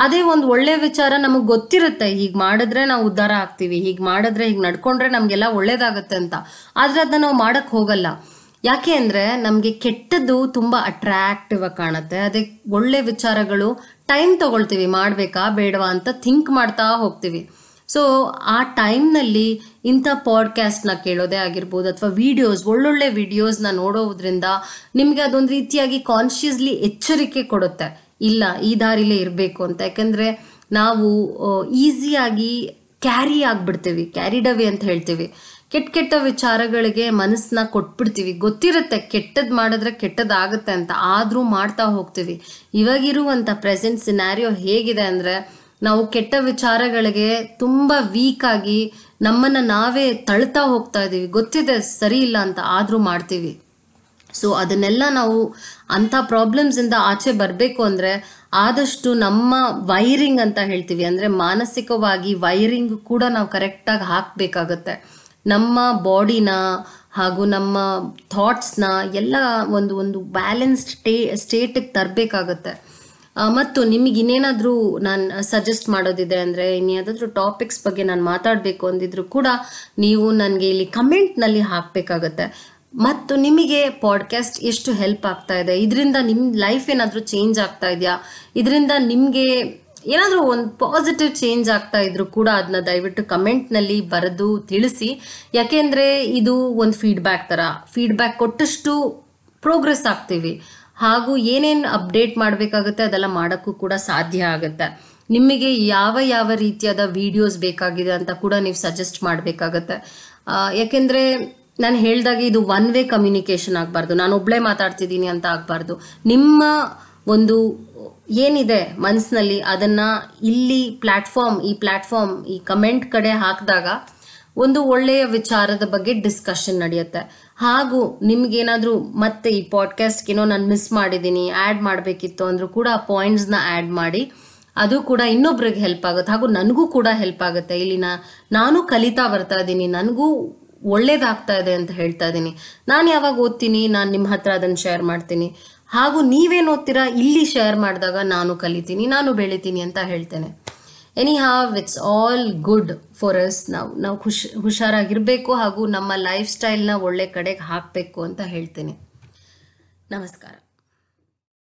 ಅದೇ ಒಂದು ಒಳ್ಳೆ ವಿಚಾರ ನಮಗೆ ಗೊತ್ತಿರುತ್ತೆ ಹೀಗೆ ಮಾಡಿದ್ರೆ ನಾವು ಉದ್ಧಾರ ಆಗ್ತೀವಿ ಹೀಗೆ ಮಾಡಿದ್ರೆ ಹೀಗೆ ನಡ್ಕೊಂಡ್ರೆ ನಮಗೆಲ್ಲ ಒಳ್ಳೇದಾಗುತ್ತೆ ಅಂತ ಆದ್ರೆ ಅದನ್ನ ನಾವು ಮಾಡಕ್ ಹೋಗಲ್ಲ ಯಾಕೆ ಅಂದ್ರೆ ನಮಗೆ ಕೆಟ್ಟದ್ದು ತುಂಬ ಅಟ್ರಾಕ್ಟಿವ್ ಆಗಿ ಕಾಣುತ್ತೆ ಅದೇ ಒಳ್ಳೆ ವಿಚಾರಗಳು ಟೈಮ್ ತಗೊಳ್ತೀವಿ ಮಾಡಬೇಕಾ ಬೇಡವಾ ಅಂತ ಥಿಂಕ್ ಮಾಡ್ತಾ ಹೋಗ್ತೀವಿ ಸೊ ಆ ಟೈಮ್ನಲ್ಲಿ ಇಂಥ ಪಾಡ್ಕ್ಯಾಸ್ಟ್ನ ಕೇಳೋದೇ ಆಗಿರ್ಬೋದು ಅಥವಾ ವಿಡಿಯೋಸ್ ಒಳ್ಳೊಳ್ಳೆ ವಿಡಿಯೋಸ್ನ ನೋಡೋದ್ರಿಂದ ನಿಮಗೆ ಅದೊಂದು ರೀತಿಯಾಗಿ ಕಾನ್ಷಿಯಸ್ಲಿ ಎಚ್ಚರಿಕೆ ಕೊಡುತ್ತೆ ಇಲ್ಲ ಈ ದಾರಿಲೇ ಇರಬೇಕು ಅಂತ ಯಾಕಂದರೆ ನಾವು ಈಸಿಯಾಗಿ ಕ್ಯಾರಿ ಆಗಿಬಿಡ್ತೀವಿ ಕ್ಯಾರಿಡ್ ಅಂತ ಹೇಳ್ತೀವಿ ಕೆಟ್ಟ ಕೆಟ್ಟ ವಿಚಾರಗಳಿಗೆ ಮನಸ್ಸನ್ನ ಕೊಟ್ಬಿಡ್ತೀವಿ ಗೊತ್ತಿರುತ್ತೆ ಕೆಟ್ಟದ್ದು ಮಾಡಿದ್ರೆ ಕೆಟ್ಟದಾಗುತ್ತೆ ಅಂತ ಆದರೂ ಮಾಡ್ತಾ ಹೋಗ್ತೀವಿ ಇವಾಗಿರುವಂಥ ಪ್ರೆಸೆಂಟ್ ಸಿನಾರಿಯೋ ಹೇಗಿದೆ ಅಂದರೆ ನಾವು ಕೆಟ್ಟ ವಿಚಾರಗಳಿಗೆ ತುಂಬ ವೀಕ್ ಆಗಿ ನಮ್ಮನ್ನ ನಾವೇ ತಳ್ತಾ ಹೋಗ್ತಾ ಇದ್ದೀವಿ ಗೊತ್ತಿದೆ ಸರಿ ಇಲ್ಲ ಅಂತ ಆದ್ರೂ ಮಾಡ್ತೀವಿ ಸೊ ಅದನ್ನೆಲ್ಲ ನಾವು ಅಂಥ ಇಂದ ಆಚೆ ಬರಬೇಕು ಅಂದರೆ ಆದಷ್ಟು ನಮ್ಮ ವೈರಿಂಗ್ ಅಂತ ಹೇಳ್ತೀವಿ ಅಂದರೆ ಮಾನಸಿಕವಾಗಿ ವೈರಿಂಗ್ ಕೂಡ ನಾವು ಕರೆಕ್ಟಾಗಿ ಹಾಕ್ಬೇಕಾಗತ್ತೆ ನಮ್ಮ ಬಾಡಿನ ಹಾಗೂ ನಮ್ಮ ಥಾಟ್ಸ್ನ ಎಲ್ಲ ಒಂದು ಒಂದು ಬ್ಯಾಲೆನ್ಸ್ಡ್ ಸ್ಟೇ ಸ್ಟೇಟಿಗೆ ತರಬೇಕಾಗತ್ತೆ ಮತ್ತು ನಿಮಗೆ ಇನ್ನೇನಾದರೂ ನಾನು ಸಜೆಸ್ಟ್ ಮಾಡೋದಿದೆ ಅಂದರೆ ಇನ್ಯಾವುದಾದ್ರೂ ಟಾಪಿಕ್ಸ್ ಬಗ್ಗೆ ನಾನು ಮಾತಾಡಬೇಕು ಅಂದಿದ್ರು ಕೂಡ ನೀವು ನನಗೆ ಇಲ್ಲಿ ಕಮೆಂಟ್ನಲ್ಲಿ ಹಾಕಬೇಕಾಗತ್ತೆ ಮತ್ತು ನಿಮಗೆ ಪಾಡ್ಕಾಸ್ಟ್ ಎಷ್ಟು ಹೆಲ್ಪ್ ಆಗ್ತಾ ಇದೆ ಇದರಿಂದ ನಿಮ್ಮ ಲೈಫ್ ಏನಾದರೂ ಚೇಂಜ್ ಆಗ್ತಾ ಇದೆಯಾ ಇದರಿಂದ ನಿಮಗೆ ಏನಾದರೂ ಒಂದು ಪಾಸಿಟಿವ್ ಚೇಂಜ್ ಆಗ್ತಾ ಇದ್ರು ಕೂಡ ಅದನ್ನ ದಯವಿಟ್ಟು ಕಮೆಂಟ್ನಲ್ಲಿ ಬರೆದು ತಿಳಿಸಿ ಯಾಕೆಂದರೆ ಇದು ಒಂದು ಫೀಡ್ಬ್ಯಾಕ್ ಥರ ಫೀಡ್ಬ್ಯಾಕ್ ಕೊಟ್ಟಷ್ಟು ಪ್ರೋಗ್ರೆಸ್ ಆಗ್ತೀವಿ ಹಾಗೂ ಏನೇನು ಅಪ್ಡೇಟ್ ಮಾಡಬೇಕಾಗುತ್ತೆ ಅದೆಲ್ಲ ಮಾಡೋಕ್ಕೂ ಕೂಡ ಸಾಧ್ಯ ಆಗುತ್ತೆ ನಿಮಗೆ ಯಾವ ಯಾವ ರೀತಿಯಾದ ವಿಡಿಯೋಸ್ ಬೇಕಾಗಿದೆ ಅಂತ ಕೂಡ ನೀವು ಸಜೆಸ್ಟ್ ಮಾಡಬೇಕಾಗತ್ತೆ ಯಾಕೆಂದರೆ ನಾನು ಹೇಳಿದಾಗ ಇದು ಒನ್ ವೇ ಕಮ್ಯುನಿಕೇಷನ್ ಆಗಬಾರ್ದು ನಾನು ಒಬ್ಬಳೇ ಮಾತಾಡ್ತಿದ್ದೀನಿ ಅಂತ ಆಗಬಾರ್ದು ನಿಮ್ಮ ಒಂದು ಏನಿದೆ ಮನಸ್ಸಿನಲ್ಲಿ ಅದನ್ನು ಇಲ್ಲಿ ಪ್ಲ್ಯಾಟ್ಫಾರ್ಮ್ ಈ ಪ್ಲ್ಯಾಟ್ಫಾರ್ಮ್ ಈ ಕಮೆಂಟ್ ಕಡೆ ಹಾಕಿದಾಗ ಒಂದು ಒಳ್ಳೆಯ ವಿಚಾರದ ಬಗ್ಗೆ ಡಿಸ್ಕಷನ್ ನಡೆಯುತ್ತೆ ಹಾಗೂ ನಿಮ್ಗೇನಾದ್ರೂ ಮತ್ತೆ ಈ ಪಾಡ್ಕಾಸ್ಟ್ಗೇನೋ ನಾನು ಮಿಸ್ ಮಾಡಿದ್ದೀನಿ ಆ್ಯಡ್ ಮಾಡಬೇಕಿತ್ತು ಅಂದರೂ ಕೂಡ ಆ ಪಾಯಿಂಟ್ಸ್ನ ಆ್ಯಡ್ ಮಾಡಿ ಅದು ಕೂಡ ಇನ್ನೊಬ್ರಿಗೆ ಹೆಲ್ಪ್ ಆಗುತ್ತೆ ಹಾಗೂ ನನಗೂ ಕೂಡ ಹೆಲ್ಪ್ ಆಗುತ್ತೆ ಇಲ್ಲಿನ ನಾನು ಕಲಿತಾ ಬರ್ತಾ ಇದ್ದೀನಿ ನನಗೂ ಒಳ್ಳೇದಾಗ್ತಾ ಇದೆ ಅಂತ ಹೇಳ್ತಾ ಇದ್ದೀನಿ ನಾನು ಯಾವಾಗ ಓದ್ತೀನಿ ನಾನು ನಿಮ್ಮ ಹತ್ರ ಅದನ್ನು ಶೇರ್ ಮಾಡ್ತೀನಿ ಹಾಗೂ ನೀವೇನು ಓದ್ತೀರಾ ಇಲ್ಲಿ ಶೇರ್ ಮಾಡಿದಾಗ ನಾನು ಕಲಿತೀನಿ ನಾನು ಬೆಳಿತೀನಿ ಅಂತ ಹೇಳ್ತೇನೆ anyhow it's all good for us ನಾವು ನಾವು ಹುಷ್ ಹುಷಾರಾಗಿರಬೇಕು ಹಾಗೂ ನಮ್ಮ ಲೈಫ್ ಸ್ಟೈಲ್ನ ಒಳ್ಳೆ ಕಡೆಗೆ ಹಾಕಬೇಕು ಅಂತ ಹೇಳ್ತೇನೆ ನಮಸ್ಕಾರ